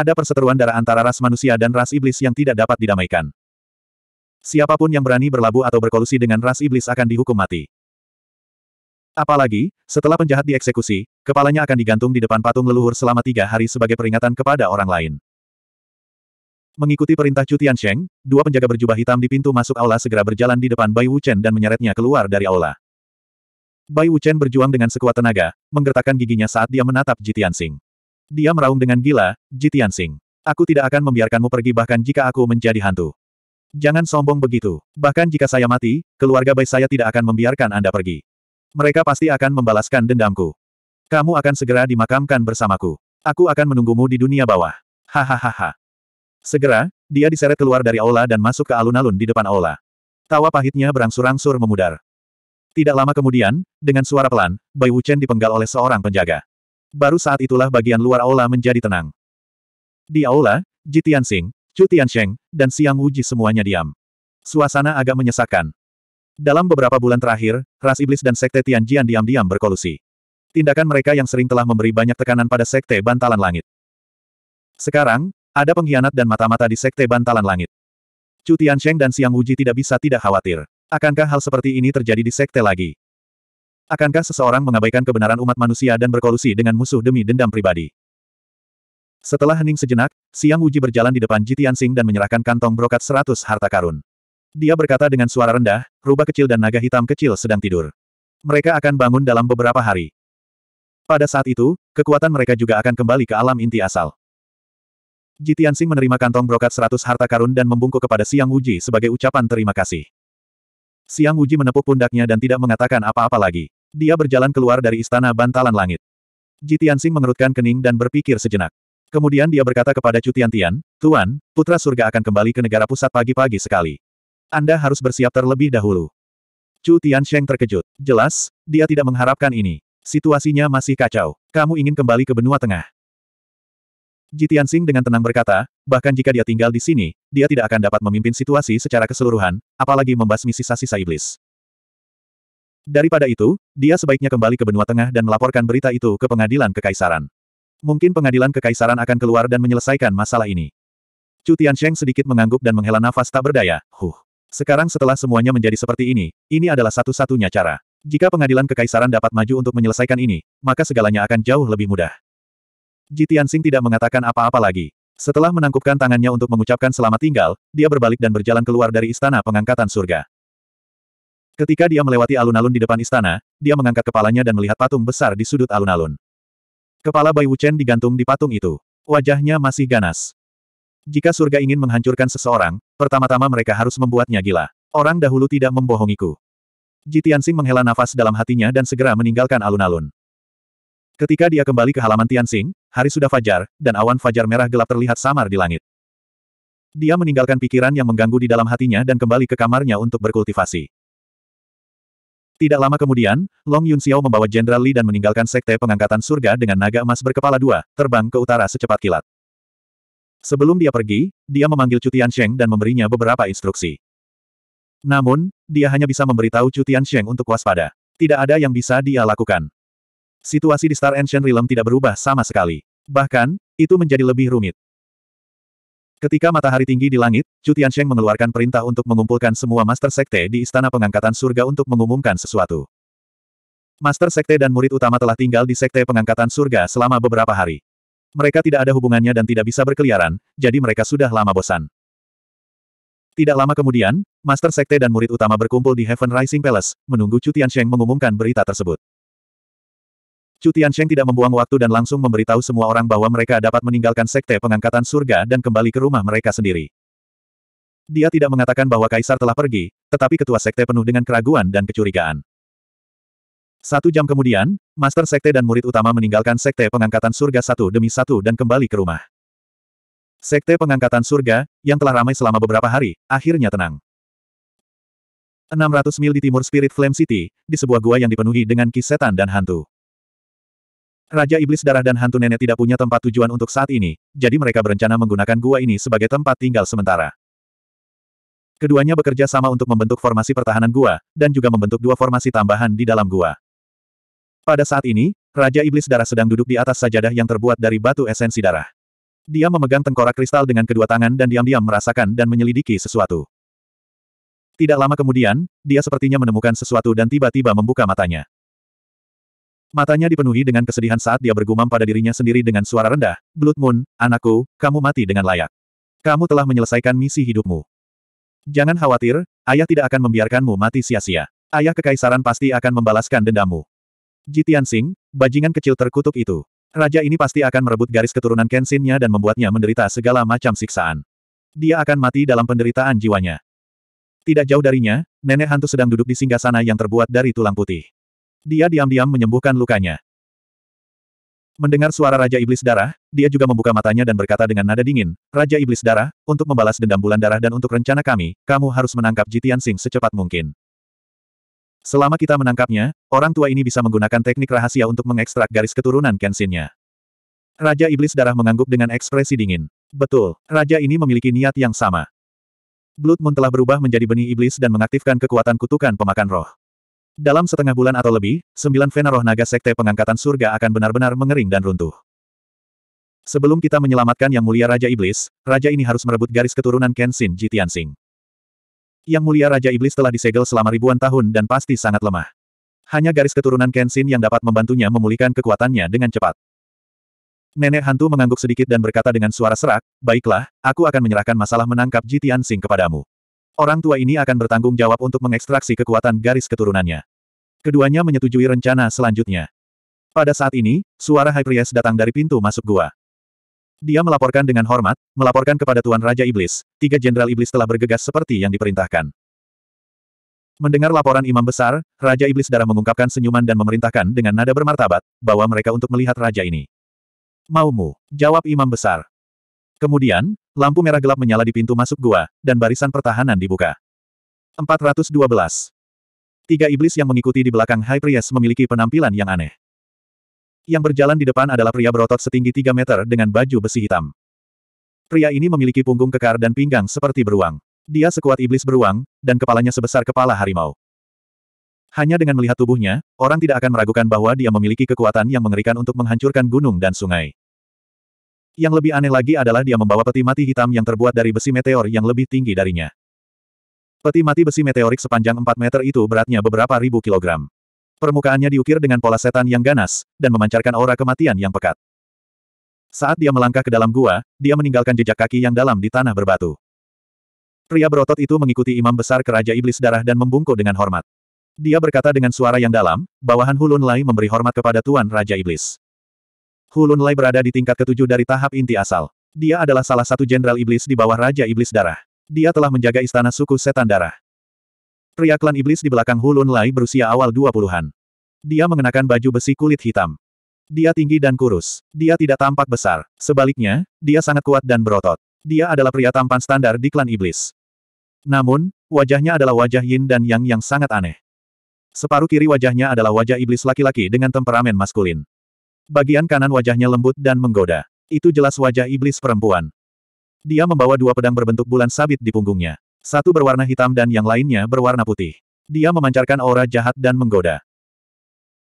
Ada perseteruan darah antara ras manusia dan ras iblis yang tidak dapat didamaikan. Siapapun yang berani berlabuh atau berkolusi dengan ras iblis akan dihukum mati. Apalagi, setelah penjahat dieksekusi, kepalanya akan digantung di depan patung leluhur selama tiga hari sebagai peringatan kepada orang lain. Mengikuti perintah Cutian Sheng, dua penjaga berjubah hitam di pintu masuk aula segera berjalan di depan Bai Wuchen dan menyeretnya keluar dari aula. Bai Wuchen berjuang dengan sekuat tenaga, menggertakkan giginya saat dia menatap Jitian Tianxing. Dia meraung dengan gila, Jitian Sing. Aku tidak akan membiarkanmu pergi bahkan jika aku menjadi hantu. Jangan sombong begitu. Bahkan jika saya mati, keluarga baik saya tidak akan membiarkan Anda pergi. Mereka pasti akan membalaskan dendamku. Kamu akan segera dimakamkan bersamaku. Aku akan menunggumu di dunia bawah. Hahaha. Segera, dia diseret keluar dari aula dan masuk ke alun-alun di depan aula. Tawa pahitnya berangsur-angsur memudar. Tidak lama kemudian, dengan suara pelan, Bai Wuchen dipenggal oleh seorang penjaga. Baru saat itulah bagian luar aula menjadi tenang. Di aula, Ji Tianxing, Chu Tiansheng, dan Siang Wuji semuanya diam. Suasana agak menyesakkan. Dalam beberapa bulan terakhir, ras iblis dan sekte Tianjian diam-diam berkolusi. Tindakan mereka yang sering telah memberi banyak tekanan pada sekte bantalan langit. Sekarang, ada pengkhianat dan mata-mata di sekte bantalan langit. Chu Tiansheng dan Siang Wuji tidak bisa tidak khawatir. Akankah hal seperti ini terjadi di sekte lagi? Akankah seseorang mengabaikan kebenaran umat manusia dan berkolusi dengan musuh demi dendam pribadi? Setelah hening sejenak, Siang Uji berjalan di depan Jitian Sing dan menyerahkan kantong brokat seratus harta karun. Dia berkata dengan suara rendah, rubah kecil dan naga hitam kecil sedang tidur. Mereka akan bangun dalam beberapa hari. Pada saat itu, kekuatan mereka juga akan kembali ke alam inti asal. Jitian Sing menerima kantong brokat seratus harta karun dan membungkuk kepada Siang Uji sebagai ucapan terima kasih. Siang Uji menepuk pundaknya dan tidak mengatakan apa-apa lagi. Dia berjalan keluar dari istana bantalan langit. Ji Tianxing mengerutkan kening dan berpikir sejenak. Kemudian dia berkata kepada Chu Tian, Tuan, Putra Surga akan kembali ke negara pusat pagi-pagi sekali. Anda harus bersiap terlebih dahulu. Chu Tiansheng terkejut. Jelas, dia tidak mengharapkan ini. Situasinya masih kacau. Kamu ingin kembali ke benua tengah. Ji Tianxing dengan tenang berkata, bahkan jika dia tinggal di sini, dia tidak akan dapat memimpin situasi secara keseluruhan, apalagi membasmi sisa-sisa iblis. Daripada itu, dia sebaiknya kembali ke benua tengah dan melaporkan berita itu ke pengadilan kekaisaran. Mungkin pengadilan kekaisaran akan keluar dan menyelesaikan masalah ini. Chu Tiansheng sedikit mengangguk dan menghela nafas tak berdaya. Huh. Sekarang setelah semuanya menjadi seperti ini, ini adalah satu-satunya cara. Jika pengadilan kekaisaran dapat maju untuk menyelesaikan ini, maka segalanya akan jauh lebih mudah. Ji Tianxing tidak mengatakan apa-apa lagi. Setelah menangkupkan tangannya untuk mengucapkan selamat tinggal, dia berbalik dan berjalan keluar dari istana pengangkatan surga. Ketika dia melewati alun-alun di depan istana, dia mengangkat kepalanya dan melihat patung besar di sudut alun-alun. Kepala Bai Wuchen digantung di patung itu. Wajahnya masih ganas. Jika surga ingin menghancurkan seseorang, pertama-tama mereka harus membuatnya gila. Orang dahulu tidak membohongiku. Jitiansing menghela nafas dalam hatinya dan segera meninggalkan alun-alun. Ketika dia kembali ke halaman Tianxing, hari sudah fajar, dan awan fajar merah gelap terlihat samar di langit. Dia meninggalkan pikiran yang mengganggu di dalam hatinya dan kembali ke kamarnya untuk berkultivasi. Tidak lama kemudian, Long Yun Xiao membawa Jenderal Li dan meninggalkan Sekte Pengangkatan Surga dengan naga emas berkepala dua, terbang ke utara secepat kilat. Sebelum dia pergi, dia memanggil Chu Sheng dan memberinya beberapa instruksi. Namun, dia hanya bisa memberitahu Chu Sheng untuk waspada. Tidak ada yang bisa dia lakukan. Situasi di Star Ancient Realm tidak berubah sama sekali. Bahkan, itu menjadi lebih rumit. Ketika matahari tinggi di langit, Chu Tiansheng mengeluarkan perintah untuk mengumpulkan semua Master Sekte di Istana Pengangkatan Surga untuk mengumumkan sesuatu. Master Sekte dan murid utama telah tinggal di Sekte Pengangkatan Surga selama beberapa hari. Mereka tidak ada hubungannya dan tidak bisa berkeliaran, jadi mereka sudah lama bosan. Tidak lama kemudian, Master Sekte dan murid utama berkumpul di Heaven Rising Palace, menunggu Chu Tiansheng mengumumkan berita tersebut. Chu Tiancheng tidak membuang waktu dan langsung memberitahu semua orang bahwa mereka dapat meninggalkan sekte pengangkatan surga dan kembali ke rumah mereka sendiri. Dia tidak mengatakan bahwa Kaisar telah pergi, tetapi ketua sekte penuh dengan keraguan dan kecurigaan. Satu jam kemudian, Master Sekte dan murid utama meninggalkan Sekte Pengangkatan Surga satu demi satu dan kembali ke rumah. Sekte Pengangkatan Surga, yang telah ramai selama beberapa hari, akhirnya tenang. 600 mil di timur Spirit Flame City, di sebuah gua yang dipenuhi dengan kisetan dan hantu. Raja Iblis Darah dan Hantu Nenek tidak punya tempat tujuan untuk saat ini, jadi mereka berencana menggunakan gua ini sebagai tempat tinggal sementara. Keduanya bekerja sama untuk membentuk formasi pertahanan gua, dan juga membentuk dua formasi tambahan di dalam gua. Pada saat ini, Raja Iblis Darah sedang duduk di atas sajadah yang terbuat dari batu esensi darah. Dia memegang tengkorak kristal dengan kedua tangan dan diam-diam merasakan dan menyelidiki sesuatu. Tidak lama kemudian, dia sepertinya menemukan sesuatu dan tiba-tiba membuka matanya. Matanya dipenuhi dengan kesedihan saat dia bergumam pada dirinya sendiri dengan suara rendah, Blood Moon, anakku, kamu mati dengan layak. Kamu telah menyelesaikan misi hidupmu. Jangan khawatir, ayah tidak akan membiarkanmu mati sia-sia. Ayah kekaisaran pasti akan membalaskan dendammu. Jitian Sing, bajingan kecil terkutuk itu. Raja ini pasti akan merebut garis keturunan Kenshin-nya dan membuatnya menderita segala macam siksaan. Dia akan mati dalam penderitaan jiwanya. Tidak jauh darinya, nenek hantu sedang duduk di singgasana yang terbuat dari tulang putih. Dia diam-diam menyembuhkan lukanya. Mendengar suara Raja Iblis Darah, dia juga membuka matanya dan berkata dengan nada dingin, Raja Iblis Darah, untuk membalas dendam bulan darah dan untuk rencana kami, kamu harus menangkap Jitian Sing secepat mungkin. Selama kita menangkapnya, orang tua ini bisa menggunakan teknik rahasia untuk mengekstrak garis keturunan Kenshin-nya." Raja Iblis Darah mengangguk dengan ekspresi dingin. Betul, Raja ini memiliki niat yang sama. Blood Moon telah berubah menjadi benih iblis dan mengaktifkan kekuatan kutukan pemakan roh. Dalam setengah bulan atau lebih, sembilan Vena Roh Naga Sekte Pengangkatan Surga akan benar-benar mengering dan runtuh. Sebelum kita menyelamatkan Yang Mulia Raja Iblis, Raja ini harus merebut garis keturunan Kenshin Ji Tianxing. Yang Mulia Raja Iblis telah disegel selama ribuan tahun dan pasti sangat lemah. Hanya garis keturunan Kenshin yang dapat membantunya memulihkan kekuatannya dengan cepat. Nenek hantu mengangguk sedikit dan berkata dengan suara serak, Baiklah, aku akan menyerahkan masalah menangkap Ji Tianxing kepadamu. Orang tua ini akan bertanggung jawab untuk mengekstraksi kekuatan garis keturunannya. Keduanya menyetujui rencana selanjutnya. Pada saat ini, suara Priest datang dari pintu masuk gua. Dia melaporkan dengan hormat, melaporkan kepada Tuan Raja Iblis, tiga jenderal iblis telah bergegas seperti yang diperintahkan. Mendengar laporan imam besar, Raja Iblis darah mengungkapkan senyuman dan memerintahkan dengan nada bermartabat, bahwa mereka untuk melihat raja ini. Maumu, jawab imam besar. Kemudian, Lampu merah gelap menyala di pintu masuk gua, dan barisan pertahanan dibuka. 412. Tiga iblis yang mengikuti di belakang High Priest memiliki penampilan yang aneh. Yang berjalan di depan adalah pria berotot setinggi 3 meter dengan baju besi hitam. Pria ini memiliki punggung kekar dan pinggang seperti beruang. Dia sekuat iblis beruang, dan kepalanya sebesar kepala harimau. Hanya dengan melihat tubuhnya, orang tidak akan meragukan bahwa dia memiliki kekuatan yang mengerikan untuk menghancurkan gunung dan sungai. Yang lebih aneh lagi adalah dia membawa peti mati hitam yang terbuat dari besi meteor yang lebih tinggi darinya. Peti mati besi meteorik sepanjang 4 meter itu beratnya beberapa ribu kilogram. Permukaannya diukir dengan pola setan yang ganas, dan memancarkan aura kematian yang pekat. Saat dia melangkah ke dalam gua, dia meninggalkan jejak kaki yang dalam di tanah berbatu. Pria berotot itu mengikuti imam besar Keraja Iblis Darah dan membungkuk dengan hormat. Dia berkata dengan suara yang dalam, bawahan Hulun Lai memberi hormat kepada Tuan Raja Iblis. Hulun Lai berada di tingkat ketujuh dari tahap inti asal. Dia adalah salah satu jenderal iblis di bawah Raja Iblis Darah. Dia telah menjaga istana suku setan darah. Pria klan iblis di belakang Hulun Lai berusia awal 20-an. Dia mengenakan baju besi kulit hitam. Dia tinggi dan kurus. Dia tidak tampak besar. Sebaliknya, dia sangat kuat dan berotot. Dia adalah pria tampan standar di klan iblis. Namun, wajahnya adalah wajah yin dan yang yang sangat aneh. Separuh kiri wajahnya adalah wajah iblis laki-laki dengan temperamen maskulin. Bagian kanan wajahnya lembut dan menggoda. Itu jelas wajah iblis perempuan. Dia membawa dua pedang berbentuk bulan sabit di punggungnya. Satu berwarna hitam dan yang lainnya berwarna putih. Dia memancarkan aura jahat dan menggoda.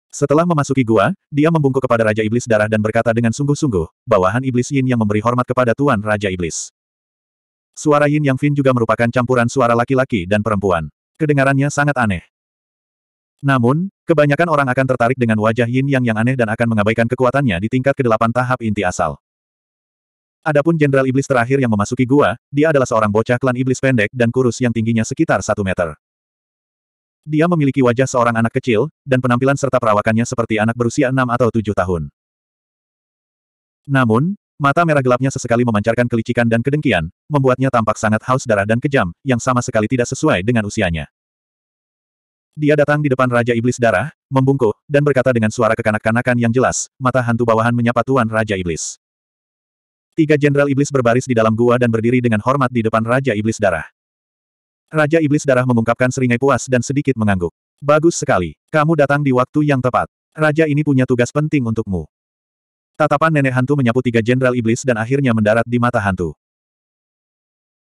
Setelah memasuki gua, dia membungkuk kepada Raja Iblis Darah dan berkata dengan sungguh-sungguh, bawahan Iblis Yin yang memberi hormat kepada Tuan Raja Iblis. Suara Yin Yang Fin juga merupakan campuran suara laki-laki dan perempuan. Kedengarannya sangat aneh. Namun, kebanyakan orang akan tertarik dengan wajah Yin Yang yang aneh dan akan mengabaikan kekuatannya di tingkat ke-8 tahap inti asal. Adapun Jenderal Iblis terakhir yang memasuki gua, dia adalah seorang bocah klan Iblis pendek dan kurus yang tingginya sekitar 1 meter. Dia memiliki wajah seorang anak kecil, dan penampilan serta perawakannya seperti anak berusia 6 atau 7 tahun. Namun, mata merah gelapnya sesekali memancarkan kelicikan dan kedengkian, membuatnya tampak sangat haus darah dan kejam, yang sama sekali tidak sesuai dengan usianya. Dia datang di depan Raja Iblis Darah, membungkuk, dan berkata dengan suara kekanak-kanakan yang jelas, mata hantu bawahan menyapa Tuan Raja Iblis. Tiga jenderal iblis berbaris di dalam gua dan berdiri dengan hormat di depan Raja Iblis Darah. Raja Iblis Darah mengungkapkan seringai puas dan sedikit mengangguk. Bagus sekali, kamu datang di waktu yang tepat. Raja ini punya tugas penting untukmu. Tatapan nenek hantu menyapu tiga jenderal iblis dan akhirnya mendarat di mata hantu.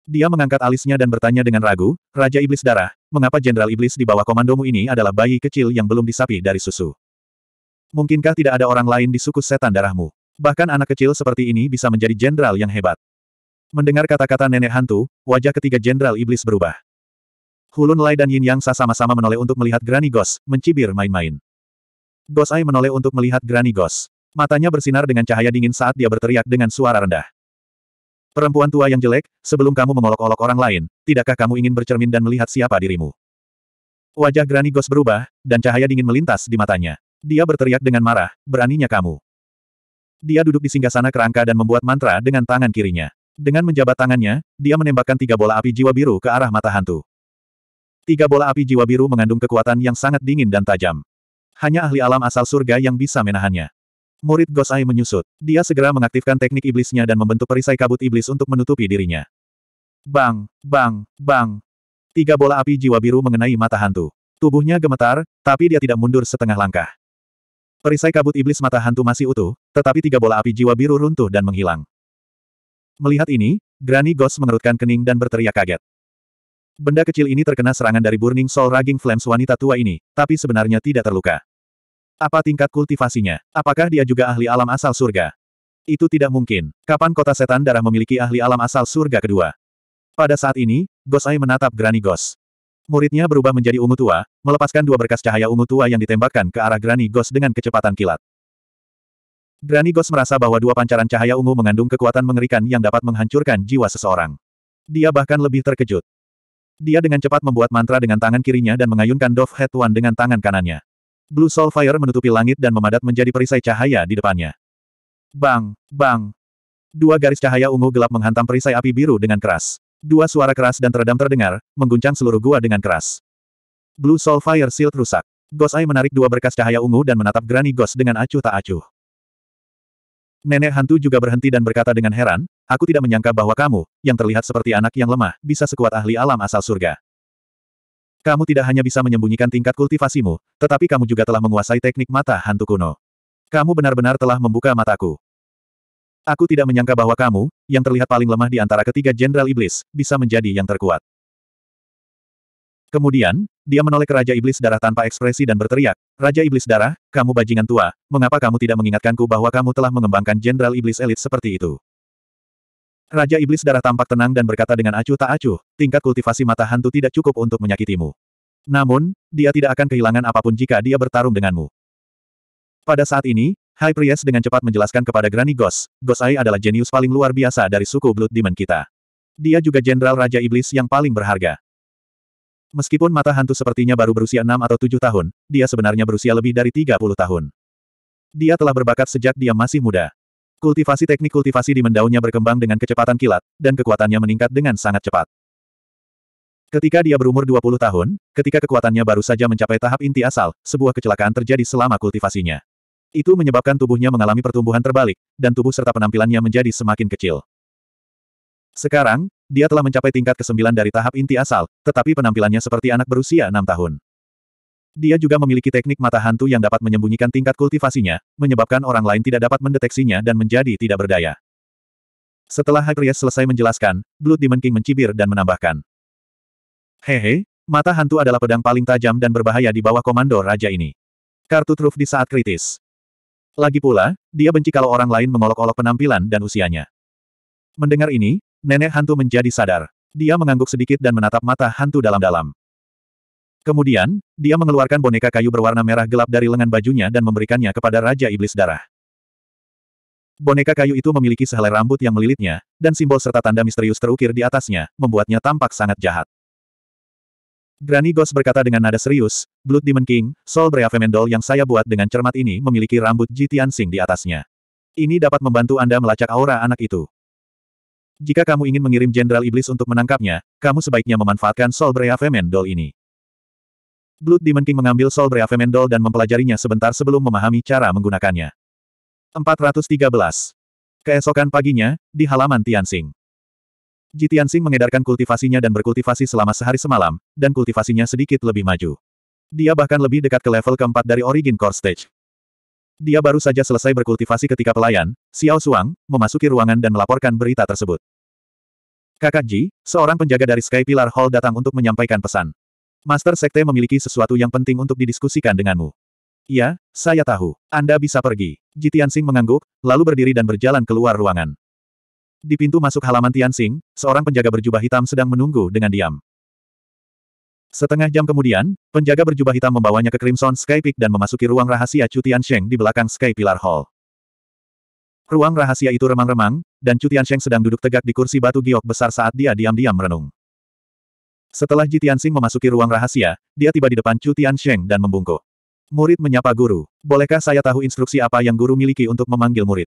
Dia mengangkat alisnya dan bertanya dengan ragu, Raja Iblis Darah, mengapa Jenderal Iblis di bawah komandomu ini adalah bayi kecil yang belum disapi dari susu? Mungkinkah tidak ada orang lain di suku setan darahmu? Bahkan anak kecil seperti ini bisa menjadi jenderal yang hebat. Mendengar kata-kata nenek hantu, wajah ketiga jenderal iblis berubah. Hulun Lai dan Yin Yang Sa sama-sama menoleh untuk melihat Granny Ghost mencibir main-main. Gos Ai menoleh untuk melihat Granny Ghost. Matanya bersinar dengan cahaya dingin saat dia berteriak dengan suara rendah. Perempuan tua yang jelek, sebelum kamu mengolok-olok orang lain, tidakkah kamu ingin bercermin dan melihat siapa dirimu? Wajah Granny Ghost berubah, dan cahaya dingin melintas di matanya. Dia berteriak dengan marah, beraninya kamu. Dia duduk di singgah sana kerangka dan membuat mantra dengan tangan kirinya. Dengan menjabat tangannya, dia menembakkan tiga bola api jiwa biru ke arah mata hantu. Tiga bola api jiwa biru mengandung kekuatan yang sangat dingin dan tajam. Hanya ahli alam asal surga yang bisa menahannya. Murid Gosai menyusut. Dia segera mengaktifkan teknik iblisnya dan membentuk perisai kabut iblis untuk menutupi dirinya. Bang, bang, bang. Tiga bola api jiwa biru mengenai mata hantu. Tubuhnya gemetar, tapi dia tidak mundur setengah langkah. Perisai kabut iblis mata hantu masih utuh, tetapi tiga bola api jiwa biru runtuh dan menghilang. Melihat ini, Granny Ghost mengerutkan kening dan berteriak kaget. Benda kecil ini terkena serangan dari Burning Soul Raging Flames wanita tua ini, tapi sebenarnya tidak terluka. Apa tingkat kultivasinya? Apakah dia juga ahli alam asal surga? Itu tidak mungkin. Kapan kota setan darah memiliki ahli alam asal surga kedua? Pada saat ini, Gosai menatap Granny Gos. Muridnya berubah menjadi ungu tua, melepaskan dua berkas cahaya ungu tua yang ditembakkan ke arah Granny Gos dengan kecepatan kilat. Granny Gos merasa bahwa dua pancaran cahaya ungu mengandung kekuatan mengerikan yang dapat menghancurkan jiwa seseorang. Dia bahkan lebih terkejut. Dia dengan cepat membuat mantra dengan tangan kirinya dan mengayunkan Dove Head One dengan tangan kanannya. Blue Soul Fire menutupi langit dan memadat menjadi perisai cahaya di depannya. Bang! Bang! Dua garis cahaya ungu gelap menghantam perisai api biru dengan keras. Dua suara keras dan teredam terdengar, mengguncang seluruh gua dengan keras. Blue Soul Fire Shield rusak. Gosai menarik dua berkas cahaya ungu dan menatap Granny Ghost dengan acuh tak acuh. Nenek hantu juga berhenti dan berkata dengan heran, aku tidak menyangka bahwa kamu, yang terlihat seperti anak yang lemah, bisa sekuat ahli alam asal surga. Kamu tidak hanya bisa menyembunyikan tingkat kultivasimu, tetapi kamu juga telah menguasai teknik mata hantu kuno. Kamu benar-benar telah membuka mataku. Aku tidak menyangka bahwa kamu, yang terlihat paling lemah di antara ketiga jenderal iblis, bisa menjadi yang terkuat. Kemudian, dia menoleh ke Raja Iblis Darah tanpa ekspresi dan berteriak, Raja Iblis Darah, kamu bajingan tua, mengapa kamu tidak mengingatkanku bahwa kamu telah mengembangkan jenderal iblis elit seperti itu? Raja Iblis Darah tampak tenang dan berkata dengan acuh tak acuh, tingkat kultivasi mata hantu tidak cukup untuk menyakitimu. Namun, dia tidak akan kehilangan apapun jika dia bertarung denganmu. Pada saat ini, High Priest dengan cepat menjelaskan kepada Granny Ghost, Ghost Eye adalah jenius paling luar biasa dari suku Blood Demon kita. Dia juga jenderal Raja Iblis yang paling berharga. Meskipun mata hantu sepertinya baru berusia 6 atau 7 tahun, dia sebenarnya berusia lebih dari 30 tahun. Dia telah berbakat sejak dia masih muda. Kultivasi teknik kultivasi di mendaunya berkembang dengan kecepatan kilat, dan kekuatannya meningkat dengan sangat cepat. Ketika dia berumur 20 tahun, ketika kekuatannya baru saja mencapai tahap inti asal, sebuah kecelakaan terjadi selama kultivasinya. Itu menyebabkan tubuhnya mengalami pertumbuhan terbalik, dan tubuh serta penampilannya menjadi semakin kecil. Sekarang, dia telah mencapai tingkat ke-9 dari tahap inti asal, tetapi penampilannya seperti anak berusia 6 tahun. Dia juga memiliki teknik mata hantu yang dapat menyembunyikan tingkat kultivasinya, menyebabkan orang lain tidak dapat mendeteksinya dan menjadi tidak berdaya. Setelah Hagrias selesai menjelaskan, Blood Demon King mencibir dan menambahkan. Hehe, mata hantu adalah pedang paling tajam dan berbahaya di bawah komando raja ini. Kartu truf di saat kritis. Lagi pula, dia benci kalau orang lain mengolok-olok penampilan dan usianya. Mendengar ini, nenek hantu menjadi sadar. Dia mengangguk sedikit dan menatap mata hantu dalam-dalam. Kemudian, dia mengeluarkan boneka kayu berwarna merah gelap dari lengan bajunya dan memberikannya kepada Raja Iblis Darah. Boneka kayu itu memiliki sehelai rambut yang melilitnya, dan simbol serta tanda misterius terukir di atasnya, membuatnya tampak sangat jahat. Granny Ghost berkata dengan nada serius, Blood Demon King, Soul Breavemendol yang saya buat dengan cermat ini memiliki rambut Jitian Sing di atasnya. Ini dapat membantu Anda melacak aura anak itu. Jika kamu ingin mengirim Jenderal Iblis untuk menangkapnya, kamu sebaiknya memanfaatkan Soul Breavemendol ini. Blood Demon King mengambil Soul Mendol dan mempelajarinya sebentar sebelum memahami cara menggunakannya. 413. Keesokan paginya, di halaman Tianxing. Ji Tianxing mengedarkan kultivasinya dan berkultivasi selama sehari semalam, dan kultivasinya sedikit lebih maju. Dia bahkan lebih dekat ke level keempat dari Origin Core Stage. Dia baru saja selesai berkultivasi ketika pelayan, Xiao Suang, memasuki ruangan dan melaporkan berita tersebut. Kakak Ji, seorang penjaga dari Sky Pillar Hall datang untuk menyampaikan pesan. Master Sekte memiliki sesuatu yang penting untuk didiskusikan denganmu. Ya, saya tahu. Anda bisa pergi. Sing mengangguk, lalu berdiri dan berjalan keluar ruangan. Di pintu masuk halaman Tianxing, seorang penjaga berjubah hitam sedang menunggu dengan diam. Setengah jam kemudian, penjaga berjubah hitam membawanya ke Crimson Sky Peak dan memasuki ruang rahasia Chu Tiansheng di belakang Sky Pillar Hall. Ruang rahasia itu remang-remang, dan Chu Tiansheng sedang duduk tegak di kursi batu giok besar saat dia diam-diam merenung. Setelah Ji Tianxing memasuki ruang rahasia, dia tiba di depan Chu Tiansheng dan membungkuk. Murid menyapa guru, bolehkah saya tahu instruksi apa yang guru miliki untuk memanggil murid?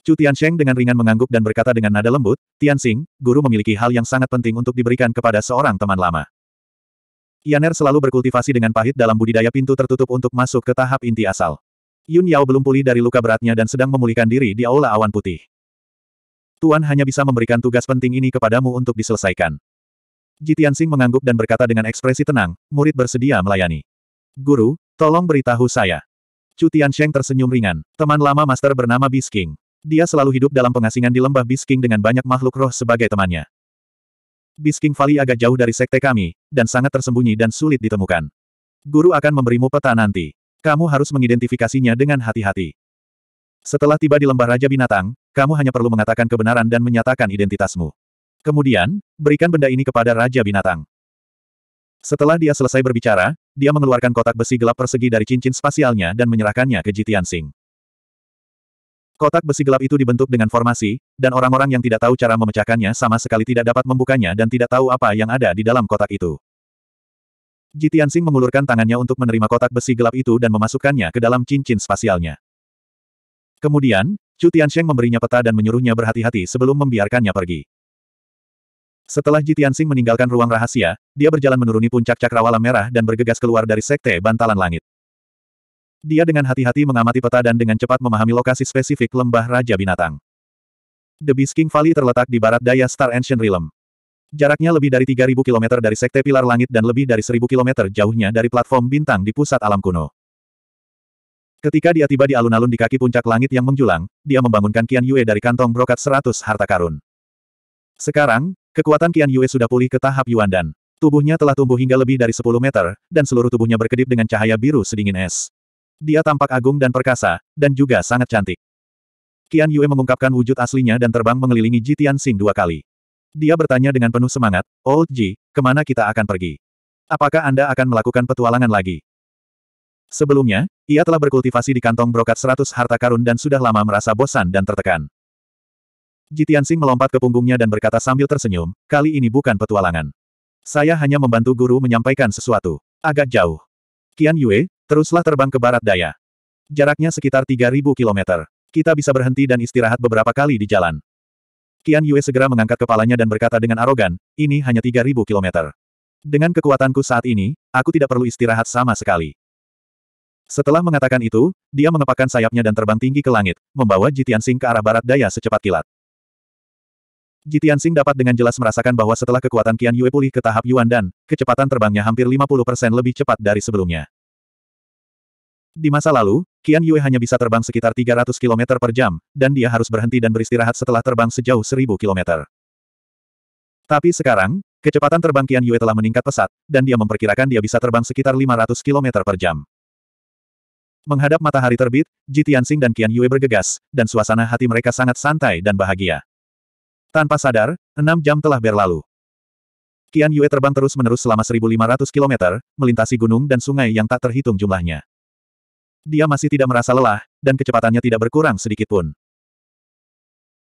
Chu Tiansheng dengan ringan mengangguk dan berkata dengan nada lembut, Tianxing, guru memiliki hal yang sangat penting untuk diberikan kepada seorang teman lama. Yaner selalu berkultivasi dengan pahit dalam budidaya pintu tertutup untuk masuk ke tahap inti asal. Yun Yao belum pulih dari luka beratnya dan sedang memulihkan diri di aula awan putih. Tuan hanya bisa memberikan tugas penting ini kepadamu untuk diselesaikan. Jitian Sing mengangguk dan berkata dengan ekspresi tenang, murid bersedia melayani. Guru, tolong beritahu saya. Chu Tiansheng tersenyum ringan, teman lama master bernama Bisking. Dia selalu hidup dalam pengasingan di lembah Bisking dengan banyak makhluk roh sebagai temannya. Bisking Valley agak jauh dari sekte kami, dan sangat tersembunyi dan sulit ditemukan. Guru akan memberimu peta nanti. Kamu harus mengidentifikasinya dengan hati-hati. Setelah tiba di lembah Raja Binatang, kamu hanya perlu mengatakan kebenaran dan menyatakan identitasmu. Kemudian, berikan benda ini kepada Raja Binatang. Setelah dia selesai berbicara, dia mengeluarkan kotak besi gelap persegi dari cincin spasialnya dan menyerahkannya ke Jitian Sing. Kotak besi gelap itu dibentuk dengan formasi, dan orang-orang yang tidak tahu cara memecahkannya sama sekali tidak dapat membukanya dan tidak tahu apa yang ada di dalam kotak itu. Jitian Sing mengulurkan tangannya untuk menerima kotak besi gelap itu dan memasukkannya ke dalam cincin spasialnya. Kemudian, Chu Sheng memberinya peta dan menyuruhnya berhati-hati sebelum membiarkannya pergi. Setelah Jitian Sing meninggalkan ruang rahasia, dia berjalan menuruni puncak cakrawala merah dan bergegas keluar dari sekte bantalan langit. Dia dengan hati-hati mengamati peta dan dengan cepat memahami lokasi spesifik lembah Raja Binatang. The Bisking Valley terletak di barat daya Star Ancient Realm. Jaraknya lebih dari 3.000 km dari Sekte Pilar Langit dan lebih dari 1.000 km jauhnya dari platform bintang di pusat alam kuno. Ketika dia tiba di alun-alun di kaki puncak langit yang menjulang, dia membangunkan Kian Yue dari kantong brokat 100 harta karun. Sekarang, kekuatan Qian Yue sudah pulih ke tahap Yuan Dan. Tubuhnya telah tumbuh hingga lebih dari 10 meter, dan seluruh tubuhnya berkedip dengan cahaya biru sedingin es. Dia tampak agung dan perkasa, dan juga sangat cantik. Qian Yue mengungkapkan wujud aslinya dan terbang mengelilingi Ji Xing dua kali. Dia bertanya dengan penuh semangat, Old Ji, kemana kita akan pergi? Apakah Anda akan melakukan petualangan lagi? Sebelumnya, ia telah berkultivasi di kantong brokat 100 harta karun dan sudah lama merasa bosan dan tertekan. Jitian Sing melompat ke punggungnya dan berkata sambil tersenyum, kali ini bukan petualangan. Saya hanya membantu guru menyampaikan sesuatu. Agak jauh. Kian Yue, teruslah terbang ke barat daya. Jaraknya sekitar 3.000 kilometer. Kita bisa berhenti dan istirahat beberapa kali di jalan. Kian Yue segera mengangkat kepalanya dan berkata dengan arogan, ini hanya 3.000 kilometer. Dengan kekuatanku saat ini, aku tidak perlu istirahat sama sekali. Setelah mengatakan itu, dia mengepakkan sayapnya dan terbang tinggi ke langit, membawa Jitian Sing ke arah barat daya secepat kilat. Sing dapat dengan jelas merasakan bahwa setelah kekuatan Qian Yue pulih ke tahap Yuan Dan, kecepatan terbangnya hampir 50% lebih cepat dari sebelumnya. Di masa lalu, Qian Yue hanya bisa terbang sekitar 300 km per jam, dan dia harus berhenti dan beristirahat setelah terbang sejauh 1000 km. Tapi sekarang, kecepatan terbang Qian Yue telah meningkat pesat, dan dia memperkirakan dia bisa terbang sekitar 500 km per jam. Menghadap matahari terbit, Sing dan Qian Yue bergegas, dan suasana hati mereka sangat santai dan bahagia. Tanpa sadar, enam jam telah berlalu. Kian Yue terbang terus-menerus selama 1.500 km, melintasi gunung dan sungai yang tak terhitung jumlahnya. Dia masih tidak merasa lelah, dan kecepatannya tidak berkurang sedikit pun.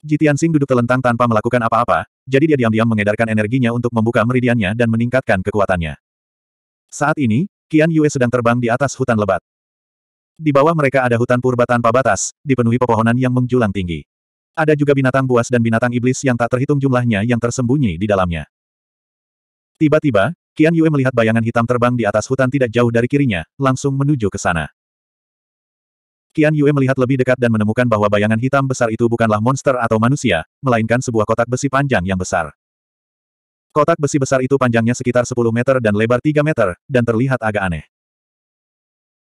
Jitiansing duduk telentang tanpa melakukan apa-apa, jadi dia diam-diam mengedarkan energinya untuk membuka meridiannya dan meningkatkan kekuatannya. Saat ini, Kian Yue sedang terbang di atas hutan lebat. Di bawah mereka ada hutan purba tanpa batas, dipenuhi pepohonan yang menjulang tinggi. Ada juga binatang buas dan binatang iblis yang tak terhitung jumlahnya yang tersembunyi di dalamnya. Tiba-tiba, Qian Yue melihat bayangan hitam terbang di atas hutan tidak jauh dari kirinya, langsung menuju ke sana. Qian Yue melihat lebih dekat dan menemukan bahwa bayangan hitam besar itu bukanlah monster atau manusia, melainkan sebuah kotak besi panjang yang besar. Kotak besi besar itu panjangnya sekitar 10 meter dan lebar 3 meter, dan terlihat agak aneh.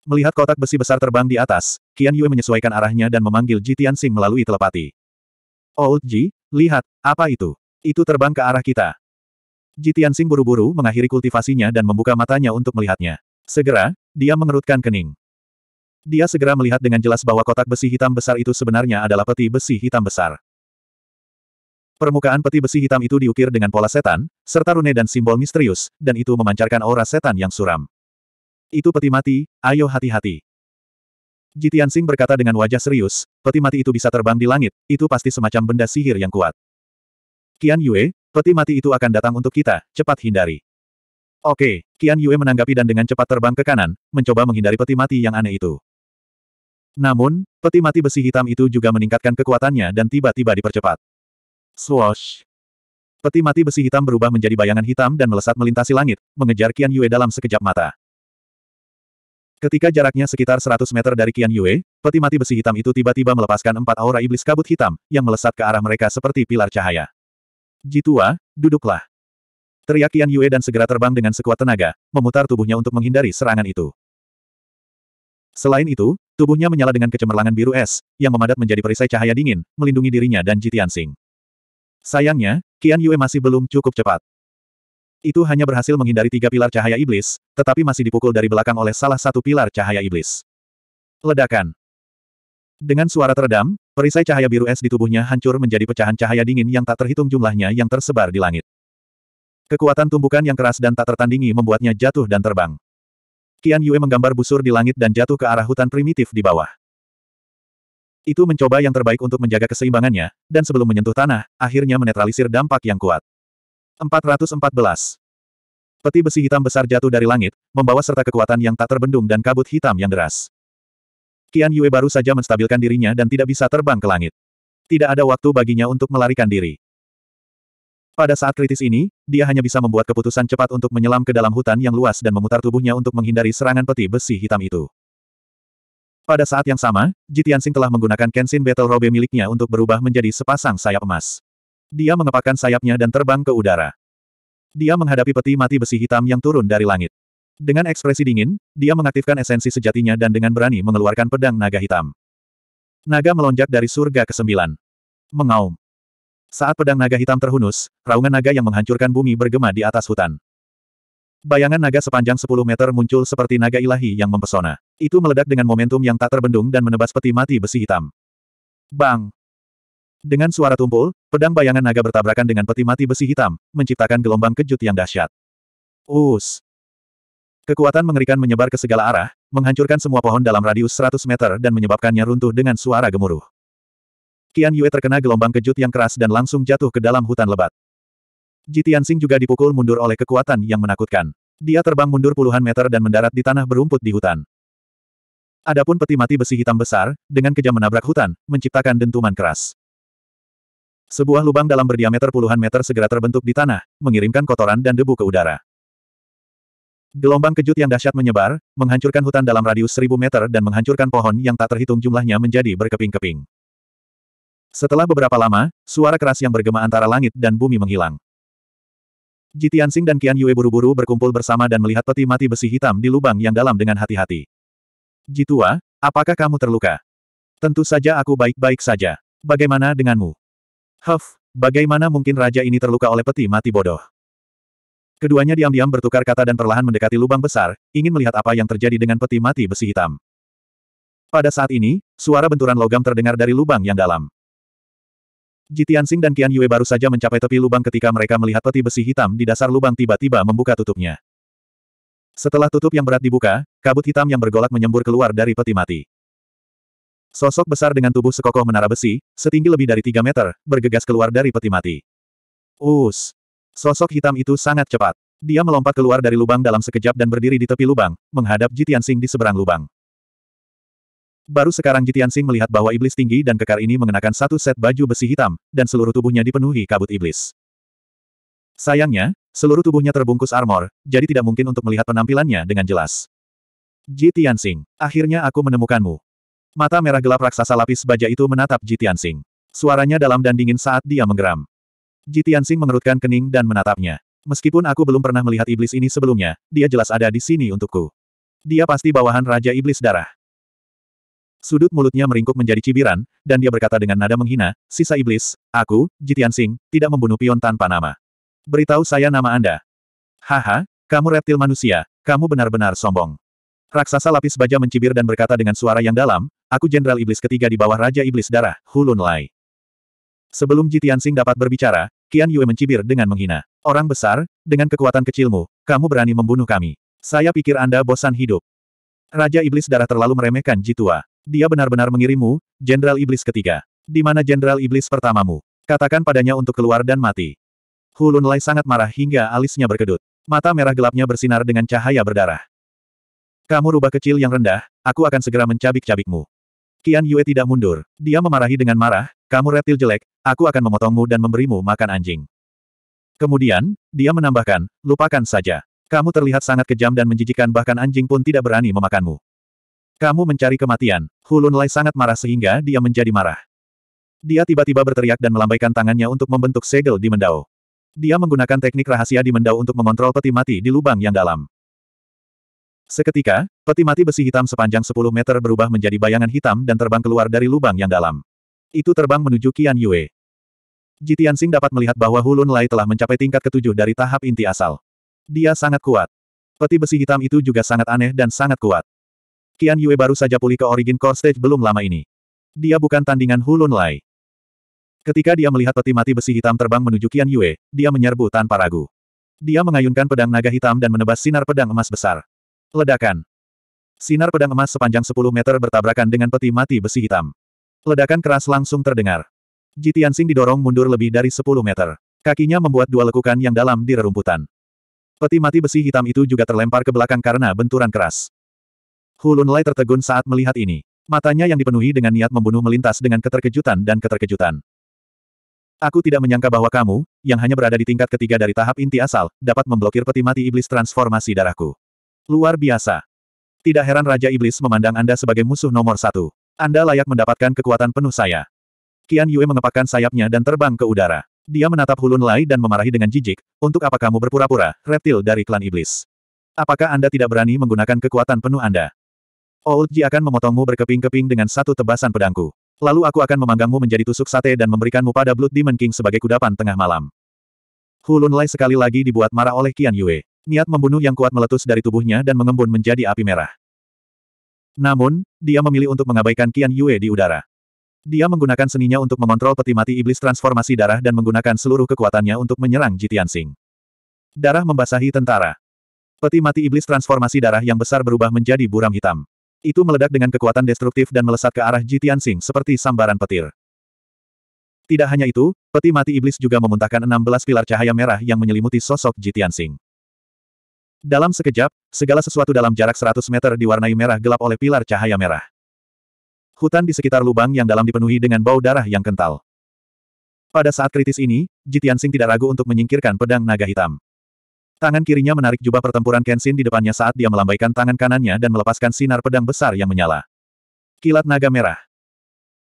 Melihat kotak besi besar terbang di atas, Qian Yue menyesuaikan arahnya dan memanggil Ji Tianxing melalui telepati. Old oh, Ji, lihat, apa itu? Itu terbang ke arah kita. Jitian Sing buru-buru mengakhiri kultivasinya dan membuka matanya untuk melihatnya. Segera, dia mengerutkan kening. Dia segera melihat dengan jelas bahwa kotak besi hitam besar itu sebenarnya adalah peti besi hitam besar. Permukaan peti besi hitam itu diukir dengan pola setan, serta rune dan simbol misterius, dan itu memancarkan aura setan yang suram. Itu peti mati, ayo hati-hati. Ji Tianxing berkata dengan wajah serius, peti mati itu bisa terbang di langit, itu pasti semacam benda sihir yang kuat. Kian Yue, peti mati itu akan datang untuk kita, cepat hindari. Oke, Kian Yue menanggapi dan dengan cepat terbang ke kanan, mencoba menghindari peti mati yang aneh itu. Namun, peti mati besi hitam itu juga meningkatkan kekuatannya dan tiba-tiba dipercepat. Swoosh! Peti mati besi hitam berubah menjadi bayangan hitam dan melesat melintasi langit, mengejar Kian Yue dalam sekejap mata. Ketika jaraknya sekitar 100 meter dari Qian Yue, peti mati besi hitam itu tiba-tiba melepaskan empat aura iblis kabut hitam, yang melesat ke arah mereka seperti pilar cahaya. Ji Tua, duduklah. Teriak Qian Yue dan segera terbang dengan sekuat tenaga, memutar tubuhnya untuk menghindari serangan itu. Selain itu, tubuhnya menyala dengan kecemerlangan biru es, yang memadat menjadi perisai cahaya dingin, melindungi dirinya dan Jitian Sing. Sayangnya, Qian Yue masih belum cukup cepat. Itu hanya berhasil menghindari tiga pilar cahaya iblis, tetapi masih dipukul dari belakang oleh salah satu pilar cahaya iblis. Ledakan. Dengan suara teredam, perisai cahaya biru es di tubuhnya hancur menjadi pecahan cahaya dingin yang tak terhitung jumlahnya yang tersebar di langit. Kekuatan tumbukan yang keras dan tak tertandingi membuatnya jatuh dan terbang. Kian Yue menggambar busur di langit dan jatuh ke arah hutan primitif di bawah. Itu mencoba yang terbaik untuk menjaga keseimbangannya, dan sebelum menyentuh tanah, akhirnya menetralisir dampak yang kuat. 414. Peti besi hitam besar jatuh dari langit, membawa serta kekuatan yang tak terbendung dan kabut hitam yang deras. Qian Yue baru saja menstabilkan dirinya dan tidak bisa terbang ke langit. Tidak ada waktu baginya untuk melarikan diri. Pada saat kritis ini, dia hanya bisa membuat keputusan cepat untuk menyelam ke dalam hutan yang luas dan memutar tubuhnya untuk menghindari serangan peti besi hitam itu. Pada saat yang sama, Jitian Sing telah menggunakan Kenshin Battle Robe miliknya untuk berubah menjadi sepasang sayap emas. Dia mengepakkan sayapnya dan terbang ke udara. Dia menghadapi peti mati besi hitam yang turun dari langit. Dengan ekspresi dingin, dia mengaktifkan esensi sejatinya dan dengan berani mengeluarkan pedang naga hitam. Naga melonjak dari surga ke sembilan. Mengaum. Saat pedang naga hitam terhunus, raungan naga yang menghancurkan bumi bergema di atas hutan. Bayangan naga sepanjang 10 meter muncul seperti naga ilahi yang mempesona. Itu meledak dengan momentum yang tak terbendung dan menebas peti mati besi hitam. Bang! Dengan suara tumpul, pedang bayangan naga bertabrakan dengan peti mati besi hitam, menciptakan gelombang kejut yang dahsyat. Us. Kekuatan mengerikan menyebar ke segala arah, menghancurkan semua pohon dalam radius 100 meter dan menyebabkannya runtuh dengan suara gemuruh. Qian Yue terkena gelombang kejut yang keras dan langsung jatuh ke dalam hutan lebat. Ji Tianxing juga dipukul mundur oleh kekuatan yang menakutkan. Dia terbang mundur puluhan meter dan mendarat di tanah berumput di hutan. Adapun peti mati besi hitam besar, dengan kejam menabrak hutan, menciptakan dentuman keras. Sebuah lubang dalam berdiameter puluhan meter segera terbentuk di tanah, mengirimkan kotoran dan debu ke udara. Gelombang kejut yang dahsyat menyebar, menghancurkan hutan dalam radius seribu meter dan menghancurkan pohon yang tak terhitung jumlahnya menjadi berkeping-keping. Setelah beberapa lama, suara keras yang bergema antara langit dan bumi menghilang. Jitiansing dan Qian Yue buru-buru berkumpul bersama dan melihat peti mati besi hitam di lubang yang dalam dengan hati-hati. Jitua, apakah kamu terluka? Tentu saja aku baik-baik saja. Bagaimana denganmu? Huff, bagaimana mungkin raja ini terluka oleh peti mati bodoh? Keduanya diam-diam bertukar kata dan perlahan mendekati lubang besar, ingin melihat apa yang terjadi dengan peti mati besi hitam. Pada saat ini, suara benturan logam terdengar dari lubang yang dalam. Jitiansing dan Qian Yue baru saja mencapai tepi lubang ketika mereka melihat peti besi hitam di dasar lubang tiba-tiba membuka tutupnya. Setelah tutup yang berat dibuka, kabut hitam yang bergolak menyembur keluar dari peti mati. Sosok besar dengan tubuh sekokoh menara besi, setinggi lebih dari tiga meter, bergegas keluar dari peti mati. Us! Sosok hitam itu sangat cepat. Dia melompat keluar dari lubang dalam sekejap dan berdiri di tepi lubang, menghadap Jitian Sing di seberang lubang. Baru sekarang Jitian Sing melihat bahwa iblis tinggi dan kekar ini mengenakan satu set baju besi hitam, dan seluruh tubuhnya dipenuhi kabut iblis. Sayangnya, seluruh tubuhnya terbungkus armor, jadi tidak mungkin untuk melihat penampilannya dengan jelas. Jitian Sing, akhirnya aku menemukanmu. Mata merah gelap raksasa lapis baja itu menatap Jitian Sing. Suaranya dalam dan dingin saat dia menggeram. Jitian Sing mengerutkan kening dan menatapnya. Meskipun aku belum pernah melihat iblis ini sebelumnya, dia jelas ada di sini untukku. Dia pasti bawahan Raja Iblis Darah. Sudut mulutnya meringkuk menjadi cibiran, dan dia berkata dengan nada menghina, Sisa Iblis, aku, Jitian Sing, tidak membunuh pion tanpa nama. Beritahu saya nama Anda. Haha, kamu reptil manusia, kamu benar-benar sombong. Raksasa lapis baja mencibir dan berkata dengan suara yang dalam, Aku Jenderal Iblis ketiga di bawah Raja Iblis Darah, Hulun Lai. Sebelum Jitian Sing dapat berbicara, Qian Yue mencibir dengan menghina. Orang besar, dengan kekuatan kecilmu, kamu berani membunuh kami. Saya pikir Anda bosan hidup. Raja Iblis Darah terlalu meremehkan Ji Dia benar-benar mengirimu, Jenderal Iblis ketiga. Di mana Jenderal Iblis pertamamu? Katakan padanya untuk keluar dan mati. Hulun Lai sangat marah hingga alisnya berkedut. Mata merah gelapnya bersinar dengan cahaya berdarah. Kamu rubah kecil yang rendah, aku akan segera mencabik-cabikmu. Kian Yue tidak mundur. Dia memarahi dengan marah, kamu reptil jelek, aku akan memotongmu dan memberimu makan anjing. Kemudian, dia menambahkan, lupakan saja. Kamu terlihat sangat kejam dan menjijikan, bahkan anjing pun tidak berani memakanmu. Kamu mencari kematian. Hulun Lai sangat marah sehingga dia menjadi marah. Dia tiba-tiba berteriak dan melambaikan tangannya untuk membentuk segel di mendao. Dia menggunakan teknik rahasia di mendao untuk mengontrol peti mati di lubang yang dalam. Seketika, peti mati besi hitam sepanjang 10 meter berubah menjadi bayangan hitam dan terbang keluar dari lubang yang dalam. Itu terbang menuju Qian Yue. Jitian Sing dapat melihat bahwa Hulun Lai telah mencapai tingkat ketujuh dari tahap inti asal. Dia sangat kuat. Peti besi hitam itu juga sangat aneh dan sangat kuat. Qian Yue baru saja pulih ke Origin Core Stage belum lama ini. Dia bukan tandingan Hulun Lai. Ketika dia melihat peti mati besi hitam terbang menuju Qian Yue, dia menyerbu tanpa ragu. Dia mengayunkan pedang naga hitam dan menebas sinar pedang emas besar. Ledakan. Sinar pedang emas sepanjang 10 meter bertabrakan dengan peti mati besi hitam. Ledakan keras langsung terdengar. Jitiansing didorong mundur lebih dari 10 meter. Kakinya membuat dua lekukan yang dalam di rerumputan. Peti mati besi hitam itu juga terlempar ke belakang karena benturan keras. Hulun Lai tertegun saat melihat ini. Matanya yang dipenuhi dengan niat membunuh melintas dengan keterkejutan dan keterkejutan. Aku tidak menyangka bahwa kamu, yang hanya berada di tingkat ketiga dari tahap inti asal, dapat memblokir peti mati iblis transformasi darahku. Luar biasa. Tidak heran Raja Iblis memandang Anda sebagai musuh nomor satu. Anda layak mendapatkan kekuatan penuh saya. Qian Yue mengepakkan sayapnya dan terbang ke udara. Dia menatap Hulun Lai dan memarahi dengan jijik, untuk apa kamu berpura-pura, reptil dari klan iblis? Apakah Anda tidak berani menggunakan kekuatan penuh Anda? Old oh, Ji akan memotongmu berkeping-keping dengan satu tebasan pedangku. Lalu aku akan memanggangmu menjadi tusuk sate dan memberikanmu pada Blood Demon King sebagai kudapan tengah malam. Hulun Lai sekali lagi dibuat marah oleh Qian Yue. Niat membunuh yang kuat meletus dari tubuhnya dan mengembun menjadi api merah. Namun, dia memilih untuk mengabaikan Qian Yue di udara. Dia menggunakan seninya untuk mengontrol peti mati iblis transformasi darah dan menggunakan seluruh kekuatannya untuk menyerang Jitian Sing. Darah membasahi tentara. Peti mati iblis transformasi darah yang besar berubah menjadi buram hitam. Itu meledak dengan kekuatan destruktif dan melesat ke arah Jitian Sing seperti sambaran petir. Tidak hanya itu, peti mati iblis juga memuntahkan 16 pilar cahaya merah yang menyelimuti sosok Jitian Sing. Dalam sekejap, segala sesuatu dalam jarak 100 meter diwarnai merah gelap oleh pilar cahaya merah. Hutan di sekitar lubang yang dalam dipenuhi dengan bau darah yang kental. Pada saat kritis ini, Jitian Sing tidak ragu untuk menyingkirkan pedang naga hitam. Tangan kirinya menarik jubah pertempuran Kenshin di depannya saat dia melambaikan tangan kanannya dan melepaskan sinar pedang besar yang menyala. Kilat naga merah.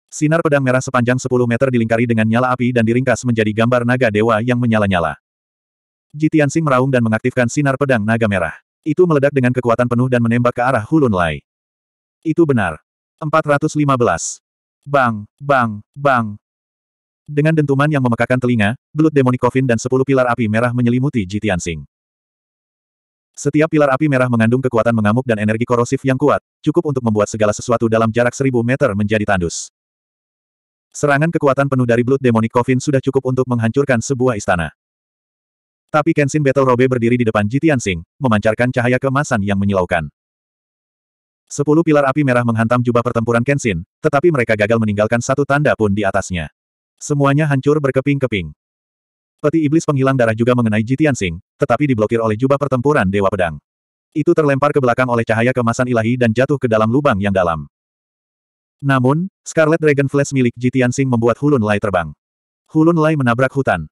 Sinar pedang merah sepanjang 10 meter dilingkari dengan nyala api dan diringkas menjadi gambar naga dewa yang menyala-nyala. Jitiansi meraung dan mengaktifkan sinar pedang naga merah. Itu meledak dengan kekuatan penuh dan menembak ke arah Hulun Lai. Itu benar. 415. Bang, bang, bang. Dengan dentuman yang memekakan telinga, belut demonikovin dan sepuluh pilar api merah menyelimuti Jitiansing. Setiap pilar api merah mengandung kekuatan mengamuk dan energi korosif yang kuat, cukup untuk membuat segala sesuatu dalam jarak seribu meter menjadi tandus. Serangan kekuatan penuh dari belut demonikovin sudah cukup untuk menghancurkan sebuah istana. Tapi Kenshin Battle Robe berdiri di depan Jitian Sing, memancarkan cahaya kemasan yang menyilaukan. Sepuluh pilar api merah menghantam jubah pertempuran Kenshin, tetapi mereka gagal meninggalkan satu tanda pun di atasnya. Semuanya hancur berkeping-keping. Peti iblis penghilang darah juga mengenai Jitian Sing, tetapi diblokir oleh jubah pertempuran Dewa Pedang. Itu terlempar ke belakang oleh cahaya kemasan ilahi dan jatuh ke dalam lubang yang dalam. Namun, Scarlet Dragon Flash milik Jitian Sing membuat Hulun Lai terbang. Hulun Lai menabrak hutan.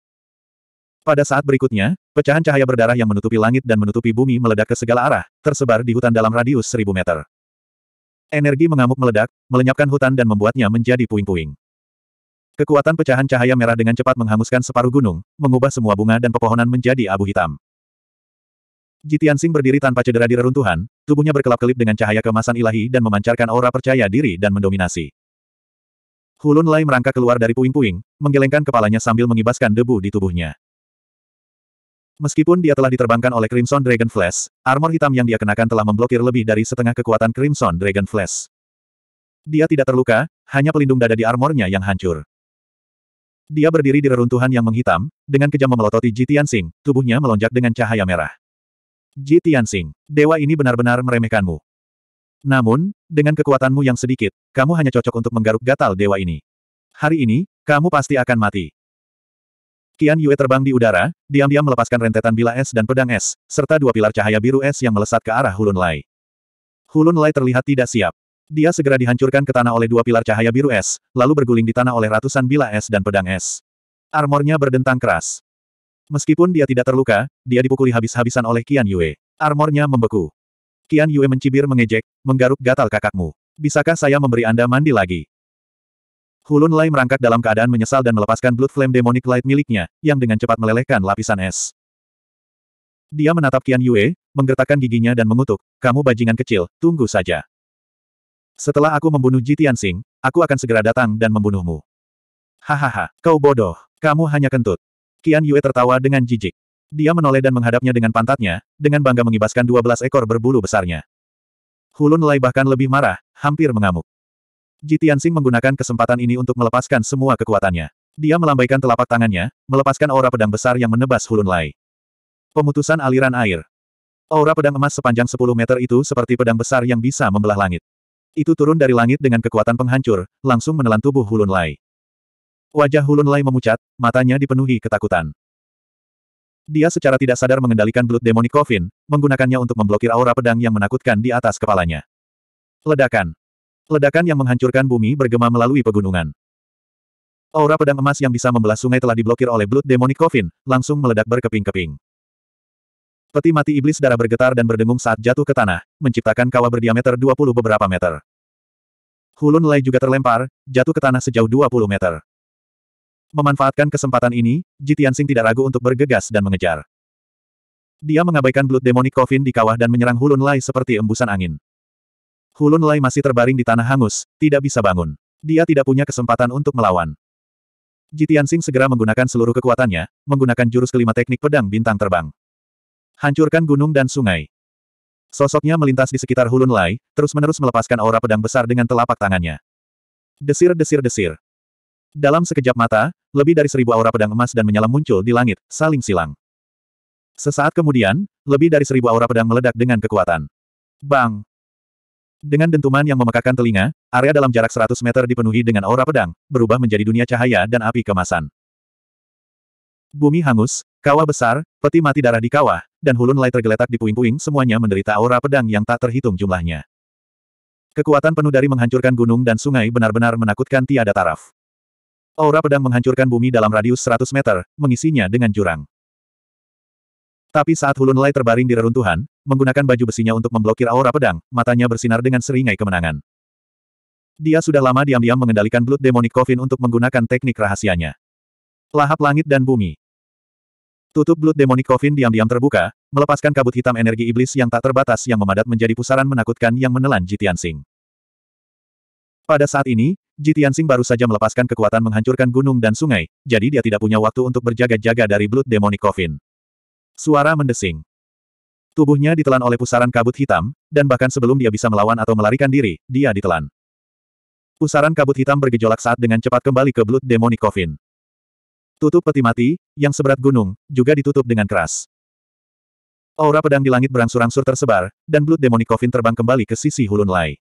Pada saat berikutnya, pecahan cahaya berdarah yang menutupi langit dan menutupi bumi meledak ke segala arah, tersebar di hutan dalam radius seribu meter. Energi mengamuk meledak, melenyapkan hutan dan membuatnya menjadi puing-puing. Kekuatan pecahan cahaya merah dengan cepat menghanguskan separuh gunung, mengubah semua bunga dan pepohonan menjadi abu hitam. Jitian Sing berdiri tanpa cedera di reruntuhan, tubuhnya berkelap-kelip dengan cahaya kemasan ilahi dan memancarkan aura percaya diri dan mendominasi. Hulun Lai merangkak keluar dari puing-puing, menggelengkan kepalanya sambil mengibaskan debu di tubuhnya. Meskipun dia telah diterbangkan oleh Crimson Dragon Flash, armor hitam yang dia kenakan telah memblokir lebih dari setengah kekuatan Crimson Dragon Flash. Dia tidak terluka, hanya pelindung dada di armornya yang hancur. Dia berdiri di reruntuhan yang menghitam, dengan kejam memelototi Ji Tianxing, tubuhnya melonjak dengan cahaya merah. Ji Tianxing, dewa ini benar-benar meremehkanmu. Namun, dengan kekuatanmu yang sedikit, kamu hanya cocok untuk menggaruk gatal dewa ini. Hari ini, kamu pasti akan mati. Kian Yue terbang di udara, diam-diam melepaskan rentetan bila es dan pedang es, serta dua pilar cahaya biru es yang melesat ke arah Hulun Lai. Hulun Lai terlihat tidak siap. Dia segera dihancurkan ke tanah oleh dua pilar cahaya biru es, lalu berguling di tanah oleh ratusan bila es dan pedang es. Armornya berdentang keras. Meskipun dia tidak terluka, dia dipukuli habis-habisan oleh Kian Yue. Armornya membeku. Kian Yue mencibir mengejek, menggaruk gatal kakakmu. Bisakah saya memberi Anda mandi lagi? Hulun Lai merangkak dalam keadaan menyesal dan melepaskan Blood Flame Demonic Light miliknya, yang dengan cepat melelehkan lapisan es. Dia menatap Qian Yue, menggertakkan giginya dan mengutuk, kamu bajingan kecil, tunggu saja. Setelah aku membunuh Ji Tianxing, aku akan segera datang dan membunuhmu. Hahaha, kau bodoh, kamu hanya kentut. Qian Yue tertawa dengan jijik. Dia menoleh dan menghadapnya dengan pantatnya, dengan bangga mengibaskan dua belas ekor berbulu besarnya. Hulun Lai bahkan lebih marah, hampir mengamuk. Ji Tianxing menggunakan kesempatan ini untuk melepaskan semua kekuatannya. Dia melambaikan telapak tangannya, melepaskan aura pedang besar yang menebas hulun lai. Pemutusan aliran air. Aura pedang emas sepanjang 10 meter itu seperti pedang besar yang bisa membelah langit. Itu turun dari langit dengan kekuatan penghancur, langsung menelan tubuh hulun lai. Wajah Hulun Lai memucat, matanya dipenuhi ketakutan. Dia secara tidak sadar mengendalikan belut demonic coffin, menggunakannya untuk memblokir aura pedang yang menakutkan di atas kepalanya. Ledakan. Ledakan yang menghancurkan bumi bergema melalui pegunungan. Aura pedang emas yang bisa membelah sungai telah diblokir oleh Blood Demonic Coffin, langsung meledak berkeping-keping. Peti mati iblis darah bergetar dan berdengung saat jatuh ke tanah, menciptakan kawah berdiameter 20 beberapa meter. Hulun Lai juga terlempar, jatuh ke tanah sejauh 20 meter. Memanfaatkan kesempatan ini, Jitiansing tidak ragu untuk bergegas dan mengejar. Dia mengabaikan Blood Demonic Coffin di kawah dan menyerang Hulun Lai seperti embusan angin. Hulun Lai masih terbaring di tanah hangus, tidak bisa bangun. Dia tidak punya kesempatan untuk melawan. Jitian Sing segera menggunakan seluruh kekuatannya, menggunakan jurus kelima teknik pedang bintang terbang. Hancurkan gunung dan sungai. Sosoknya melintas di sekitar Hulun Lai, terus-menerus melepaskan aura pedang besar dengan telapak tangannya. Desir-desir-desir. Dalam sekejap mata, lebih dari seribu aura pedang emas dan menyala muncul di langit, saling silang. Sesaat kemudian, lebih dari seribu aura pedang meledak dengan kekuatan. Bang! Dengan dentuman yang memekakan telinga, area dalam jarak 100 meter dipenuhi dengan aura pedang, berubah menjadi dunia cahaya dan api kemasan. Bumi hangus, kawah besar, peti mati darah di kawah, dan hulun lai tergeletak di puing-puing semuanya menderita aura pedang yang tak terhitung jumlahnya. Kekuatan penuh dari menghancurkan gunung dan sungai benar-benar menakutkan tiada taraf. Aura pedang menghancurkan bumi dalam radius 100 meter, mengisinya dengan jurang. Tapi saat Hulun Lai terbaring di reruntuhan, menggunakan baju besinya untuk memblokir aura pedang, matanya bersinar dengan seringai kemenangan. Dia sudah lama diam-diam mengendalikan Blood Demonic Coffin untuk menggunakan teknik rahasianya. Lahap langit dan bumi. Tutup Blood Demonic Coffin diam-diam terbuka, melepaskan kabut hitam energi iblis yang tak terbatas yang memadat menjadi pusaran menakutkan yang menelan Jitian Sing. Pada saat ini, Jitian Sing baru saja melepaskan kekuatan menghancurkan gunung dan sungai, jadi dia tidak punya waktu untuk berjaga-jaga dari Blood Demonic Coffin. Suara mendesing. Tubuhnya ditelan oleh pusaran kabut hitam, dan bahkan sebelum dia bisa melawan atau melarikan diri, dia ditelan. Pusaran kabut hitam bergejolak saat dengan cepat kembali ke belut Demonic Coffin. Tutup peti mati, yang seberat gunung, juga ditutup dengan keras. Aura pedang di langit berangsur-angsur tersebar, dan belut Demonic Coffin terbang kembali ke sisi Hulun Lai.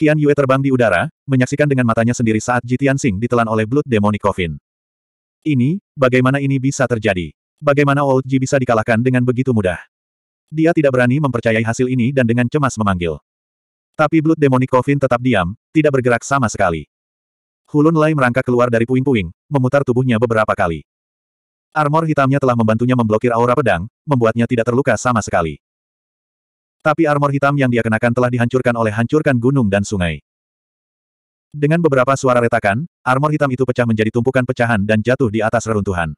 Qian Yue terbang di udara, menyaksikan dengan matanya sendiri saat Jitian Sing ditelan oleh belut Demonic Coffin. Ini, bagaimana ini bisa terjadi? Bagaimana Old Ji bisa dikalahkan dengan begitu mudah? Dia tidak berani mempercayai hasil ini dan dengan cemas memanggil. Tapi Blood Demonic Coffin tetap diam, tidak bergerak sama sekali. Hulun Lai merangkak keluar dari puing-puing, memutar tubuhnya beberapa kali. Armor hitamnya telah membantunya memblokir aura pedang, membuatnya tidak terluka sama sekali. Tapi armor hitam yang dia kenakan telah dihancurkan oleh hancurkan gunung dan sungai. Dengan beberapa suara retakan, armor hitam itu pecah menjadi tumpukan pecahan dan jatuh di atas reruntuhan.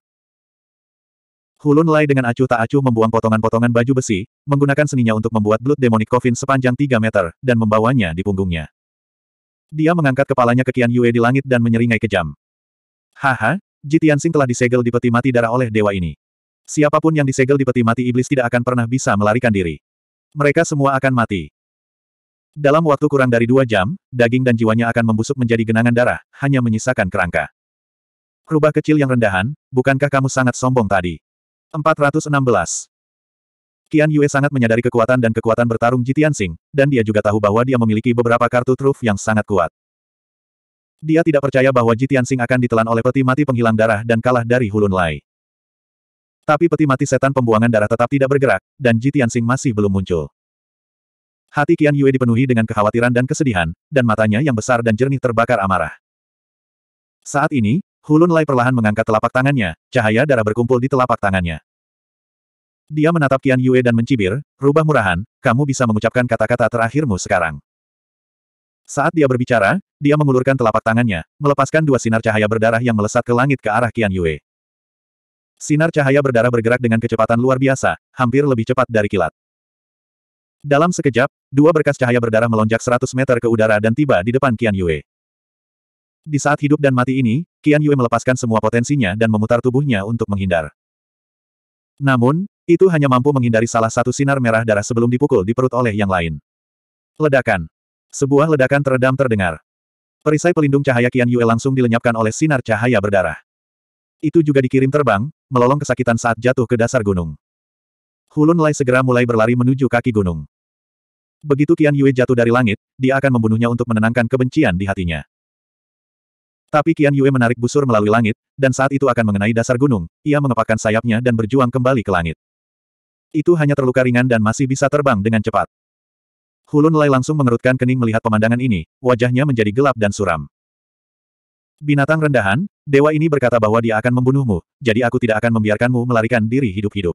Hulun Lai dengan acuh tak acuh membuang potongan-potongan baju besi, menggunakan seninya untuk membuat Blood Demonic Coffin sepanjang 3 meter, dan membawanya di punggungnya. Dia mengangkat kepalanya ke kian Yue di langit dan menyeringai kejam. Haha, Sing telah disegel di peti mati darah oleh dewa ini. Siapapun yang disegel di peti mati iblis tidak akan pernah bisa melarikan diri. Mereka semua akan mati. Dalam waktu kurang dari dua jam, daging dan jiwanya akan membusuk menjadi genangan darah, hanya menyisakan kerangka. Rubah kecil yang rendahan, bukankah kamu sangat sombong tadi? 416. Qian Yue sangat menyadari kekuatan dan kekuatan bertarung Jitian Sing, dan dia juga tahu bahwa dia memiliki beberapa kartu truf yang sangat kuat. Dia tidak percaya bahwa Jitian Sing akan ditelan oleh peti mati penghilang darah dan kalah dari Hulun Lai. Tapi peti mati setan pembuangan darah tetap tidak bergerak, dan Jitian Sing masih belum muncul. Hati Qian Yue dipenuhi dengan kekhawatiran dan kesedihan, dan matanya yang besar dan jernih terbakar amarah. Saat ini, Hulun Lai perlahan mengangkat telapak tangannya, cahaya darah berkumpul di telapak tangannya. Dia menatap Qian Yue dan mencibir, rubah murahan, kamu bisa mengucapkan kata-kata terakhirmu sekarang. Saat dia berbicara, dia mengulurkan telapak tangannya, melepaskan dua sinar cahaya berdarah yang melesat ke langit ke arah Qian Yue. Sinar cahaya berdarah bergerak dengan kecepatan luar biasa, hampir lebih cepat dari kilat. Dalam sekejap, dua berkas cahaya berdarah melonjak 100 meter ke udara dan tiba di depan Qian Yue. Di saat hidup dan mati ini, Qian Yue melepaskan semua potensinya dan memutar tubuhnya untuk menghindar. Namun, itu hanya mampu menghindari salah satu sinar merah darah sebelum dipukul di perut oleh yang lain. Ledakan. Sebuah ledakan teredam terdengar. Perisai pelindung cahaya Qian Yue langsung dilenyapkan oleh sinar cahaya berdarah. Itu juga dikirim terbang, melolong kesakitan saat jatuh ke dasar gunung. Hulun Lai segera mulai berlari menuju kaki gunung. Begitu Qian Yue jatuh dari langit, dia akan membunuhnya untuk menenangkan kebencian di hatinya. Tapi Qian Yue menarik busur melalui langit, dan saat itu akan mengenai dasar gunung, ia mengepakkan sayapnya dan berjuang kembali ke langit. Itu hanya terluka ringan dan masih bisa terbang dengan cepat. Hulun Lai langsung mengerutkan kening melihat pemandangan ini, wajahnya menjadi gelap dan suram. Binatang rendahan, dewa ini berkata bahwa dia akan membunuhmu, jadi aku tidak akan membiarkanmu melarikan diri hidup-hidup.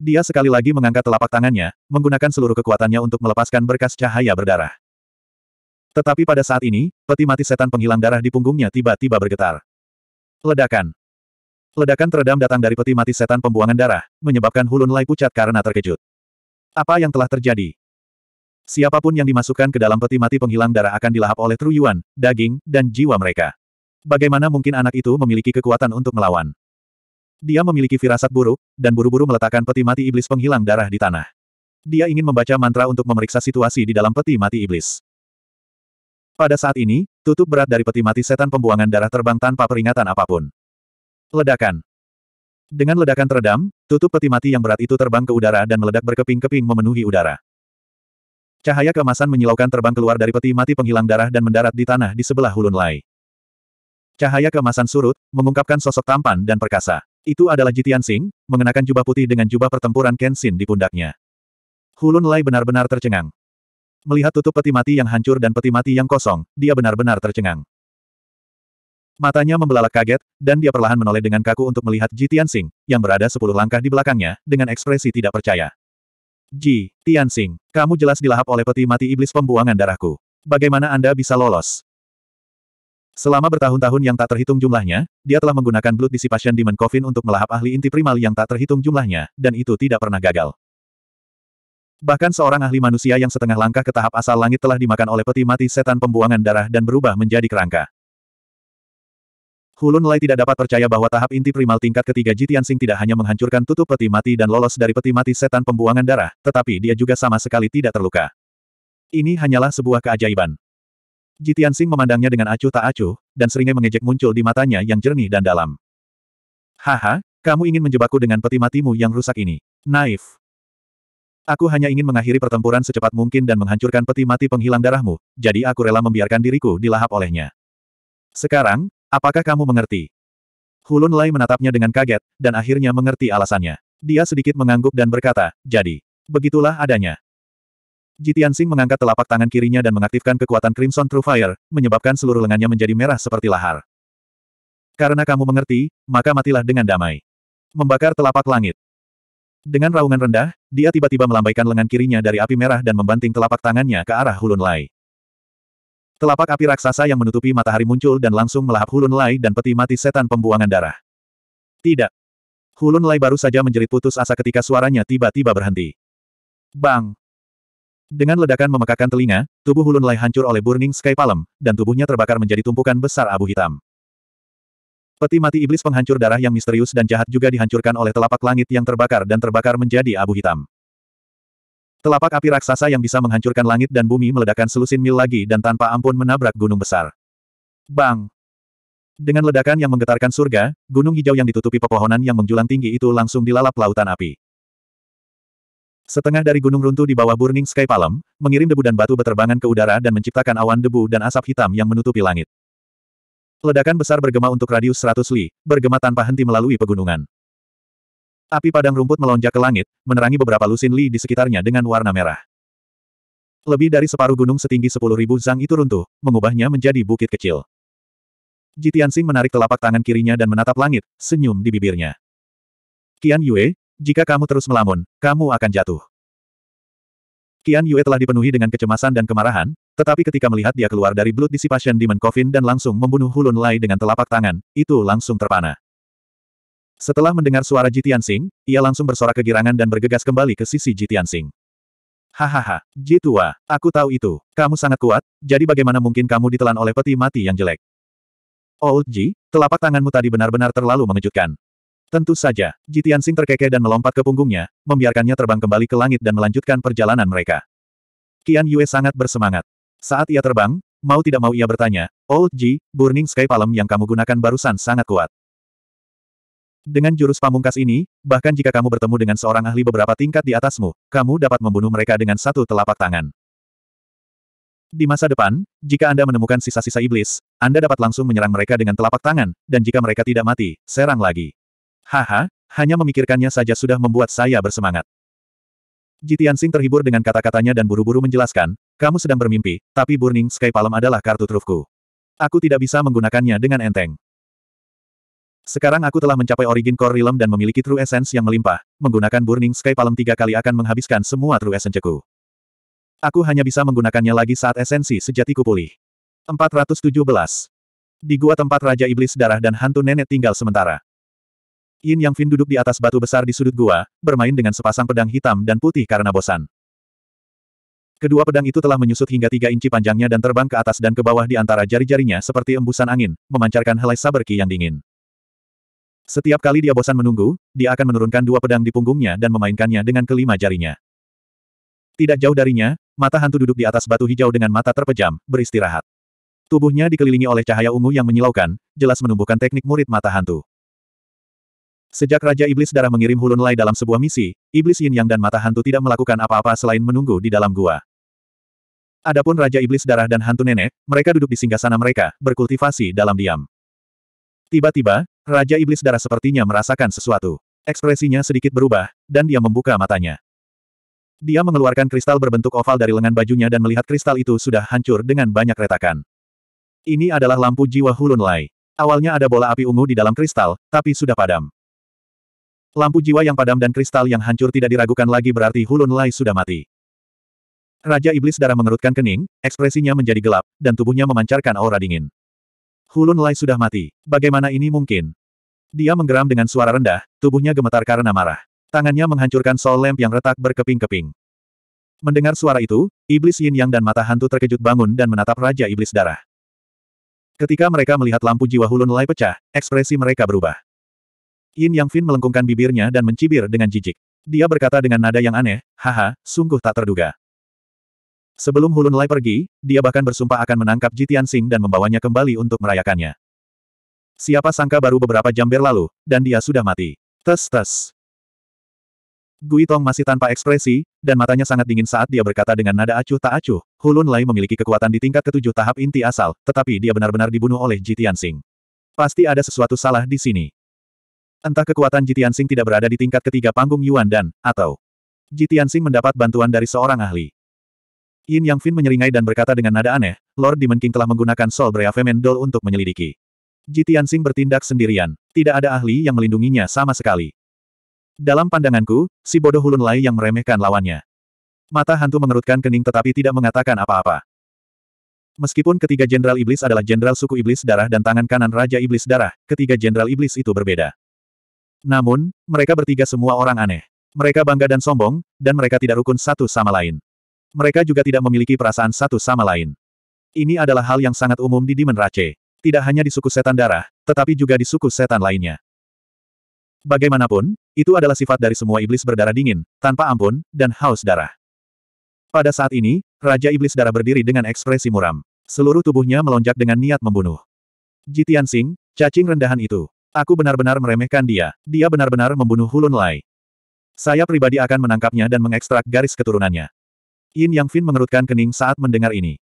Dia sekali lagi mengangkat telapak tangannya, menggunakan seluruh kekuatannya untuk melepaskan berkas cahaya berdarah. Tetapi pada saat ini, peti mati setan penghilang darah di punggungnya tiba-tiba bergetar. Ledakan. Ledakan teredam datang dari peti mati setan pembuangan darah, menyebabkan Hulun Lai pucat karena terkejut. Apa yang telah terjadi? Siapapun yang dimasukkan ke dalam peti mati penghilang darah akan dilahap oleh truyuan, daging, dan jiwa mereka. Bagaimana mungkin anak itu memiliki kekuatan untuk melawan? Dia memiliki firasat buruk, dan buru-buru meletakkan peti mati iblis penghilang darah di tanah. Dia ingin membaca mantra untuk memeriksa situasi di dalam peti mati iblis. Pada saat ini, tutup berat dari peti mati setan pembuangan darah terbang tanpa peringatan apapun. Ledakan. Dengan ledakan teredam, tutup peti mati yang berat itu terbang ke udara dan meledak berkeping-keping memenuhi udara. Cahaya kemasan menyilaukan terbang keluar dari peti mati penghilang darah dan mendarat di tanah di sebelah hulun Lai. Cahaya kemasan surut, mengungkapkan sosok tampan dan perkasa. Itu adalah Jitian Sing, mengenakan jubah putih dengan jubah pertempuran Kenshin di pundaknya. Hulun Lai benar-benar tercengang. Melihat tutup peti mati yang hancur dan peti mati yang kosong, dia benar-benar tercengang. Matanya membelalak kaget, dan dia perlahan menoleh dengan kaku untuk melihat Ji Tianxing, yang berada sepuluh langkah di belakangnya, dengan ekspresi tidak percaya. Ji, Tianxing, kamu jelas dilahap oleh peti mati iblis pembuangan darahku. Bagaimana Anda bisa lolos? Selama bertahun-tahun yang tak terhitung jumlahnya, dia telah menggunakan Blood Dissipation Demon Coffin untuk melahap ahli inti primal yang tak terhitung jumlahnya, dan itu tidak pernah gagal. Bahkan seorang ahli manusia yang setengah langkah ke tahap asal langit telah dimakan oleh peti mati setan pembuangan darah dan berubah menjadi kerangka. Hulun Lai tidak dapat percaya bahwa tahap inti primal tingkat ketiga Jitian Sing tidak hanya menghancurkan tutup peti mati dan lolos dari peti mati setan pembuangan darah, tetapi dia juga sama sekali tidak terluka. Ini hanyalah sebuah keajaiban. Jitian Sing memandangnya dengan acuh tak acuh, dan seringai mengejek muncul di matanya yang jernih dan dalam. Haha, kamu ingin menjebakku dengan peti matimu yang rusak ini. Naif. Aku hanya ingin mengakhiri pertempuran secepat mungkin dan menghancurkan peti mati penghilang darahmu, jadi aku rela membiarkan diriku dilahap olehnya. Sekarang, apakah kamu mengerti? Hulun Lai menatapnya dengan kaget, dan akhirnya mengerti alasannya. Dia sedikit mengangguk dan berkata, jadi, begitulah adanya. Jitian Sing mengangkat telapak tangan kirinya dan mengaktifkan kekuatan Crimson True Fire, menyebabkan seluruh lengannya menjadi merah seperti lahar. Karena kamu mengerti, maka matilah dengan damai. Membakar telapak langit. Dengan raungan rendah, dia tiba-tiba melambaikan lengan kirinya dari api merah dan membanting telapak tangannya ke arah Hulun Lai. Telapak api raksasa yang menutupi matahari muncul dan langsung melahap Hulun Lai dan peti mati setan pembuangan darah. Tidak. Hulun Lai baru saja menjerit putus asa ketika suaranya tiba-tiba berhenti. Bang! Dengan ledakan memekakan telinga, tubuh Hulun Lai hancur oleh Burning Sky Palm, dan tubuhnya terbakar menjadi tumpukan besar abu hitam. Peti mati iblis penghancur darah yang misterius dan jahat juga dihancurkan oleh telapak langit yang terbakar dan terbakar menjadi abu hitam. Telapak api raksasa yang bisa menghancurkan langit dan bumi meledakkan selusin mil lagi dan tanpa ampun menabrak gunung besar. Bang! Dengan ledakan yang menggetarkan surga, gunung hijau yang ditutupi pepohonan yang menjulang tinggi itu langsung dilalap lautan api. Setengah dari gunung runtuh di bawah Burning Sky Palm, mengirim debu dan batu beterbangan ke udara dan menciptakan awan debu dan asap hitam yang menutupi langit. Ledakan besar bergema untuk radius 100 li, bergema tanpa henti melalui pegunungan. Api padang rumput melonjak ke langit, menerangi beberapa lusin li di sekitarnya dengan warna merah. Lebih dari separuh gunung setinggi 10.000 zang itu runtuh, mengubahnya menjadi bukit kecil. Jitiansing menarik telapak tangan kirinya dan menatap langit, senyum di bibirnya. Qian Yue, jika kamu terus melamun, kamu akan jatuh. Qian Yue telah dipenuhi dengan kecemasan dan kemarahan, tetapi ketika melihat dia keluar dari Blood Dissipation Demon Coffin dan langsung membunuh Hulun Lai dengan telapak tangan, itu langsung terpana. Setelah mendengar suara Jitian Sing, ia langsung bersorak kegirangan dan bergegas kembali ke sisi Jitian Sing. Hahaha, Ji tua, aku tahu itu. Kamu sangat kuat, jadi bagaimana mungkin kamu ditelan oleh peti mati yang jelek? Old Ji, telapak tanganmu tadi benar-benar terlalu mengejutkan. Tentu saja, Jitian Sing terkekeh dan melompat ke punggungnya, membiarkannya terbang kembali ke langit dan melanjutkan perjalanan mereka. Kian Yue sangat bersemangat. Saat ia terbang, mau tidak mau ia bertanya, Old oh, Ji, Burning Sky Palm yang kamu gunakan barusan sangat kuat. Dengan jurus pamungkas ini, bahkan jika kamu bertemu dengan seorang ahli beberapa tingkat di atasmu, kamu dapat membunuh mereka dengan satu telapak tangan. Di masa depan, jika Anda menemukan sisa-sisa iblis, Anda dapat langsung menyerang mereka dengan telapak tangan, dan jika mereka tidak mati, serang lagi. Haha, hanya memikirkannya saja sudah membuat saya bersemangat. Jitian Sing terhibur dengan kata-katanya dan buru-buru menjelaskan, kamu sedang bermimpi, tapi Burning Sky Palm adalah kartu trufku. Aku tidak bisa menggunakannya dengan enteng. Sekarang aku telah mencapai origin core realm dan memiliki true essence yang melimpah. Menggunakan Burning Sky Palm tiga kali akan menghabiskan semua true essence-ku. Aku hanya bisa menggunakannya lagi saat esensi sejatiku pulih. 417. Di gua tempat Raja Iblis Darah dan Hantu Nenek tinggal sementara. Yin Yang Fin duduk di atas batu besar di sudut gua, bermain dengan sepasang pedang hitam dan putih karena bosan. Kedua pedang itu telah menyusut hingga tiga inci panjangnya dan terbang ke atas dan ke bawah di antara jari-jarinya seperti embusan angin, memancarkan helai ki yang dingin. Setiap kali dia bosan menunggu, dia akan menurunkan dua pedang di punggungnya dan memainkannya dengan kelima jarinya. Tidak jauh darinya, mata hantu duduk di atas batu hijau dengan mata terpejam, beristirahat. Tubuhnya dikelilingi oleh cahaya ungu yang menyilaukan, jelas menumbuhkan teknik murid mata hantu. Sejak Raja Iblis Darah mengirim Hulun Lai dalam sebuah misi, Iblis Yin Yang dan Mata Hantu tidak melakukan apa-apa selain menunggu di dalam gua. Adapun Raja Iblis Darah dan Hantu Nenek, mereka duduk di singgah sana mereka, berkultivasi dalam diam. Tiba-tiba, Raja Iblis Darah sepertinya merasakan sesuatu. Ekspresinya sedikit berubah, dan dia membuka matanya. Dia mengeluarkan kristal berbentuk oval dari lengan bajunya dan melihat kristal itu sudah hancur dengan banyak retakan. Ini adalah lampu jiwa Hulun Lai. Awalnya ada bola api ungu di dalam kristal, tapi sudah padam. Lampu jiwa yang padam dan kristal yang hancur tidak diragukan lagi berarti Hulun Lai sudah mati. Raja Iblis Darah mengerutkan kening, ekspresinya menjadi gelap, dan tubuhnya memancarkan aura dingin. Hulun Lai sudah mati. Bagaimana ini mungkin? Dia menggeram dengan suara rendah, tubuhnya gemetar karena marah. Tangannya menghancurkan sol lamp yang retak berkeping-keping. Mendengar suara itu, iblis Yin Yang dan mata hantu terkejut bangun dan menatap Raja Iblis Darah. Ketika mereka melihat lampu jiwa Hulun Lai pecah, ekspresi mereka berubah. Yin Yang Fin melengkungkan bibirnya dan mencibir dengan jijik. Dia berkata dengan nada yang aneh, haha, sungguh tak terduga. Sebelum Hulun Lai pergi, dia bahkan bersumpah akan menangkap Jitian Sing dan membawanya kembali untuk merayakannya. Siapa sangka baru beberapa jam berlalu, dan dia sudah mati. Tes-tes. Gui Tong masih tanpa ekspresi, dan matanya sangat dingin saat dia berkata dengan nada acuh tak acuh, Hulun Lai memiliki kekuatan di tingkat ketujuh tahap inti asal, tetapi dia benar-benar dibunuh oleh Jitian Sing. Pasti ada sesuatu salah di sini. Entah kekuatan Jitian Sing tidak berada di tingkat ketiga panggung Yuan dan, atau Jitian Sing mendapat bantuan dari seorang ahli. Yin Yang Fin menyeringai dan berkata dengan nada aneh, Lord King telah menggunakan Sol Breavemen Dol untuk menyelidiki. Jitian Sing bertindak sendirian, tidak ada ahli yang melindunginya sama sekali. Dalam pandanganku, si bodoh hulun Lai yang meremehkan lawannya. Mata hantu mengerutkan kening tetapi tidak mengatakan apa-apa. Meskipun ketiga jenderal iblis adalah jenderal suku iblis darah dan tangan kanan raja iblis darah, ketiga jenderal iblis itu berbeda. Namun, mereka bertiga semua orang aneh. Mereka bangga dan sombong, dan mereka tidak rukun satu sama lain. Mereka juga tidak memiliki perasaan satu sama lain. Ini adalah hal yang sangat umum di Demon Rache. Tidak hanya di suku setan darah, tetapi juga di suku setan lainnya. Bagaimanapun, itu adalah sifat dari semua iblis berdarah dingin, tanpa ampun, dan haus darah. Pada saat ini, Raja Iblis Darah berdiri dengan ekspresi muram. Seluruh tubuhnya melonjak dengan niat membunuh. Jitian Singh, cacing rendahan itu. Aku benar-benar meremehkan dia. Dia benar-benar membunuh Hulun Lai. Saya pribadi akan menangkapnya dan mengekstrak garis keturunannya. Yin Yang Fin mengerutkan kening saat mendengar ini.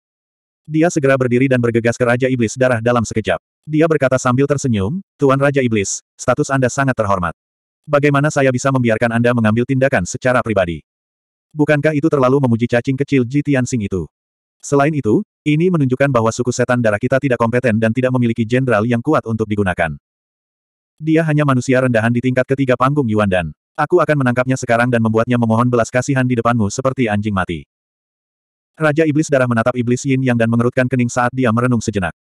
Dia segera berdiri dan bergegas ke Raja Iblis Darah dalam sekejap. Dia berkata sambil tersenyum, Tuan Raja Iblis, status Anda sangat terhormat. Bagaimana saya bisa membiarkan Anda mengambil tindakan secara pribadi? Bukankah itu terlalu memuji cacing kecil Ji Tianxing itu? Selain itu, ini menunjukkan bahwa suku setan darah kita tidak kompeten dan tidak memiliki jenderal yang kuat untuk digunakan. Dia hanya manusia rendahan di tingkat ketiga panggung Yuan Dan. Aku akan menangkapnya sekarang dan membuatnya memohon belas kasihan di depanmu seperti anjing mati. Raja Iblis Darah menatap Iblis Yin Yang dan mengerutkan kening saat dia merenung sejenak.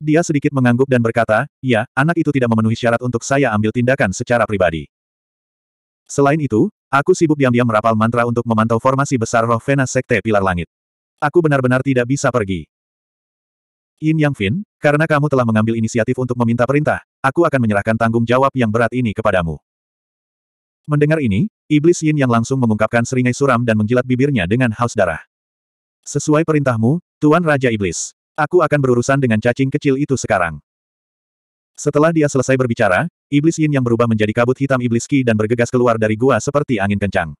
Dia sedikit mengangguk dan berkata, ya, anak itu tidak memenuhi syarat untuk saya ambil tindakan secara pribadi. Selain itu, aku sibuk diam-diam merapal mantra untuk memantau formasi besar roh Vena Sekte Pilar Langit. Aku benar-benar tidak bisa pergi. Yin Yang Fin, karena kamu telah mengambil inisiatif untuk meminta perintah, aku akan menyerahkan tanggung jawab yang berat ini kepadamu. Mendengar ini, Iblis Yin yang langsung mengungkapkan seringai suram dan menjilat bibirnya dengan haus darah. Sesuai perintahmu, Tuan Raja Iblis. Aku akan berurusan dengan cacing kecil itu sekarang. Setelah dia selesai berbicara, Iblis Yin yang berubah menjadi kabut hitam Iblis Ki dan bergegas keluar dari gua seperti angin kencang.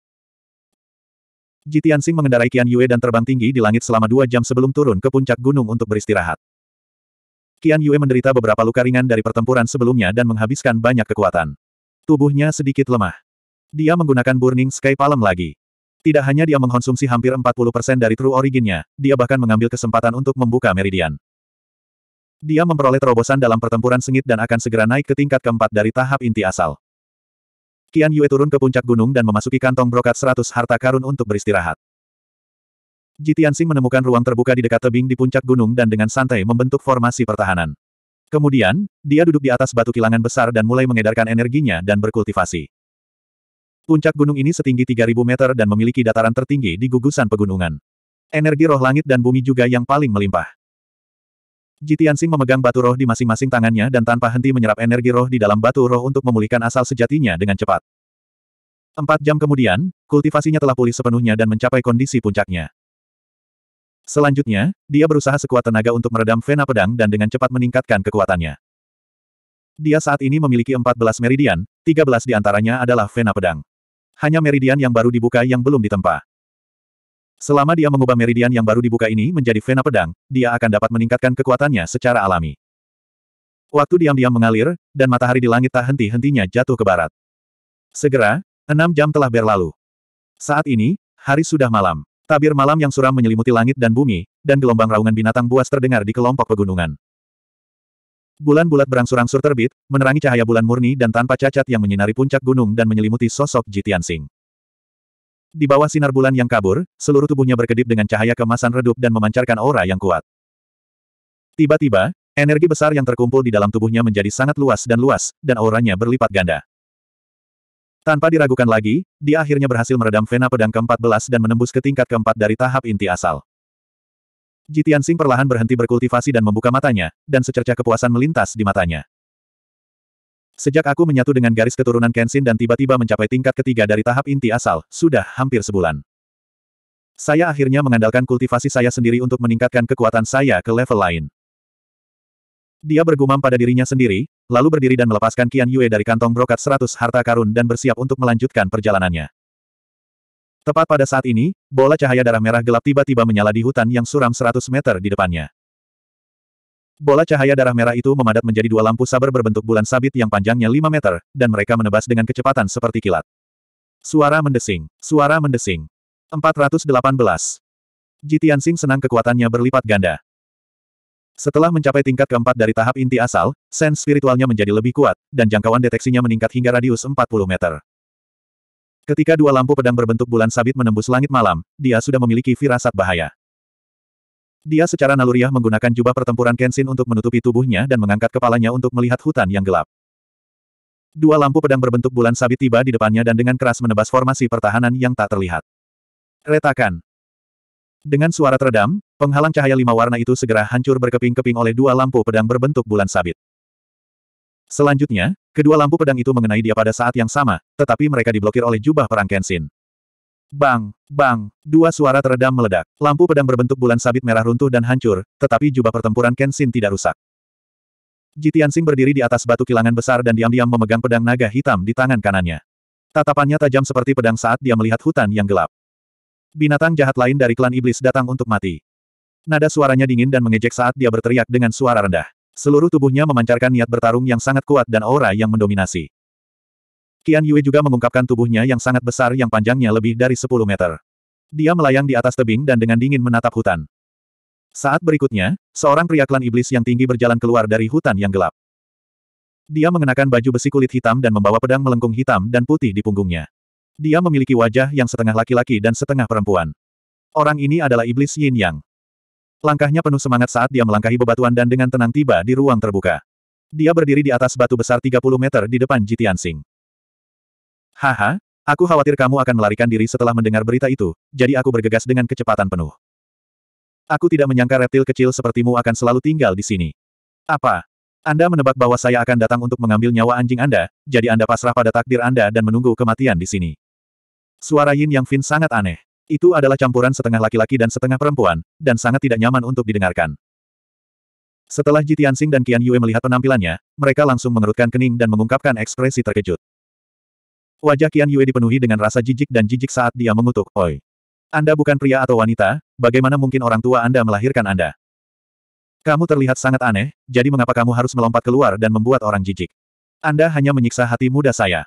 Jitian Sing mengendarai Qian Yue dan terbang tinggi di langit selama dua jam sebelum turun ke puncak gunung untuk beristirahat. Qian Yue menderita beberapa luka ringan dari pertempuran sebelumnya dan menghabiskan banyak kekuatan. Tubuhnya sedikit lemah. Dia menggunakan Burning Sky Palm lagi. Tidak hanya dia mengkonsumsi hampir 40% dari True Origin-nya, dia bahkan mengambil kesempatan untuk membuka Meridian. Dia memperoleh terobosan dalam pertempuran sengit dan akan segera naik ke tingkat keempat dari tahap inti asal. Qian Yue turun ke puncak gunung dan memasuki kantong brokat 100 harta karun untuk beristirahat. Jitiansing menemukan ruang terbuka di dekat tebing di puncak gunung dan dengan santai membentuk formasi pertahanan. Kemudian, dia duduk di atas batu kilangan besar dan mulai mengedarkan energinya dan berkultivasi. Puncak gunung ini setinggi 3.000 meter dan memiliki dataran tertinggi di gugusan pegunungan. Energi roh langit dan bumi juga yang paling melimpah. Jitiansing memegang batu roh di masing-masing tangannya dan tanpa henti menyerap energi roh di dalam batu roh untuk memulihkan asal sejatinya dengan cepat. Empat jam kemudian, kultivasinya telah pulih sepenuhnya dan mencapai kondisi puncaknya. Selanjutnya, dia berusaha sekuat tenaga untuk meredam Vena Pedang dan dengan cepat meningkatkan kekuatannya. Dia saat ini memiliki 14 meridian, 13 di antaranya adalah Vena Pedang. Hanya meridian yang baru dibuka yang belum ditempa. Selama dia mengubah meridian yang baru dibuka ini menjadi Vena Pedang, dia akan dapat meningkatkan kekuatannya secara alami. Waktu diam-diam mengalir, dan matahari di langit tak henti-hentinya jatuh ke barat. Segera, enam jam telah berlalu. Saat ini, hari sudah malam. Tabir malam yang suram menyelimuti langit dan bumi, dan gelombang raungan binatang buas terdengar di kelompok pegunungan. Bulan bulat berangsur-angsur terbit, menerangi cahaya bulan murni dan tanpa cacat yang menyinari puncak gunung dan menyelimuti sosok Jitian Sing. Di bawah sinar bulan yang kabur, seluruh tubuhnya berkedip dengan cahaya kemasan redup dan memancarkan aura yang kuat. Tiba-tiba, energi besar yang terkumpul di dalam tubuhnya menjadi sangat luas dan luas, dan auranya berlipat ganda. Tanpa diragukan lagi, dia akhirnya berhasil meredam Vena Pedang ke-14 dan menembus ke tingkat keempat dari tahap inti asal. Jitian Sing perlahan berhenti berkultivasi dan membuka matanya, dan secerca kepuasan melintas di matanya. Sejak aku menyatu dengan garis keturunan Kenshin dan tiba-tiba mencapai tingkat ketiga dari tahap inti asal, sudah hampir sebulan. Saya akhirnya mengandalkan kultivasi saya sendiri untuk meningkatkan kekuatan saya ke level lain. Dia bergumam pada dirinya sendiri, lalu berdiri dan melepaskan Qian Yue dari kantong brokat seratus harta karun dan bersiap untuk melanjutkan perjalanannya. Tepat pada saat ini, bola cahaya darah merah gelap tiba-tiba menyala di hutan yang suram seratus meter di depannya. Bola cahaya darah merah itu memadat menjadi dua lampu sabar berbentuk bulan sabit yang panjangnya lima meter, dan mereka menebas dengan kecepatan seperti kilat. Suara mendesing, suara mendesing. 418. Jitian Sing senang kekuatannya berlipat ganda. Setelah mencapai tingkat keempat dari tahap inti asal, sens spiritualnya menjadi lebih kuat, dan jangkauan deteksinya meningkat hingga radius 40 meter. Ketika dua lampu pedang berbentuk bulan sabit menembus langit malam, dia sudah memiliki firasat bahaya. Dia secara naluriah menggunakan jubah pertempuran Kenshin untuk menutupi tubuhnya dan mengangkat kepalanya untuk melihat hutan yang gelap. Dua lampu pedang berbentuk bulan sabit tiba di depannya dan dengan keras menebas formasi pertahanan yang tak terlihat. Retakan. Dengan suara teredam, penghalang cahaya lima warna itu segera hancur berkeping-keping oleh dua lampu pedang berbentuk bulan sabit. Selanjutnya, kedua lampu pedang itu mengenai dia pada saat yang sama, tetapi mereka diblokir oleh jubah perang Kenshin. Bang, bang, dua suara teredam meledak. Lampu pedang berbentuk bulan sabit merah runtuh dan hancur, tetapi jubah pertempuran Kenshin tidak rusak. Jitiansing berdiri di atas batu kilangan besar dan diam-diam memegang pedang naga hitam di tangan kanannya. Tatapannya tajam seperti pedang saat dia melihat hutan yang gelap. Binatang jahat lain dari klan iblis datang untuk mati. Nada suaranya dingin dan mengejek saat dia berteriak dengan suara rendah. Seluruh tubuhnya memancarkan niat bertarung yang sangat kuat dan aura yang mendominasi. Qian Yue juga mengungkapkan tubuhnya yang sangat besar yang panjangnya lebih dari 10 meter. Dia melayang di atas tebing dan dengan dingin menatap hutan. Saat berikutnya, seorang pria klan iblis yang tinggi berjalan keluar dari hutan yang gelap. Dia mengenakan baju besi kulit hitam dan membawa pedang melengkung hitam dan putih di punggungnya. Dia memiliki wajah yang setengah laki-laki dan setengah perempuan. Orang ini adalah iblis Yin Yang. Langkahnya penuh semangat saat dia melangkahi bebatuan dan dengan tenang tiba di ruang terbuka. Dia berdiri di atas batu besar 30 meter di depan Jitian Sing. Haha, aku khawatir kamu akan melarikan diri setelah mendengar berita itu, jadi aku bergegas dengan kecepatan penuh. Aku tidak menyangka reptil kecil sepertimu akan selalu tinggal di sini. Apa? Anda menebak bahwa saya akan datang untuk mengambil nyawa anjing Anda, jadi Anda pasrah pada takdir Anda dan menunggu kematian di sini. Suara Yin Yang Fin sangat aneh. Itu adalah campuran setengah laki-laki dan setengah perempuan, dan sangat tidak nyaman untuk didengarkan. Setelah Ji Tianxing dan Qian Yue melihat penampilannya, mereka langsung mengerutkan kening dan mengungkapkan ekspresi terkejut. Wajah Qian Yue dipenuhi dengan rasa jijik dan jijik saat dia mengutuk, Oi! Anda bukan pria atau wanita, bagaimana mungkin orang tua Anda melahirkan Anda? Kamu terlihat sangat aneh, jadi mengapa kamu harus melompat keluar dan membuat orang jijik? Anda hanya menyiksa hati muda saya.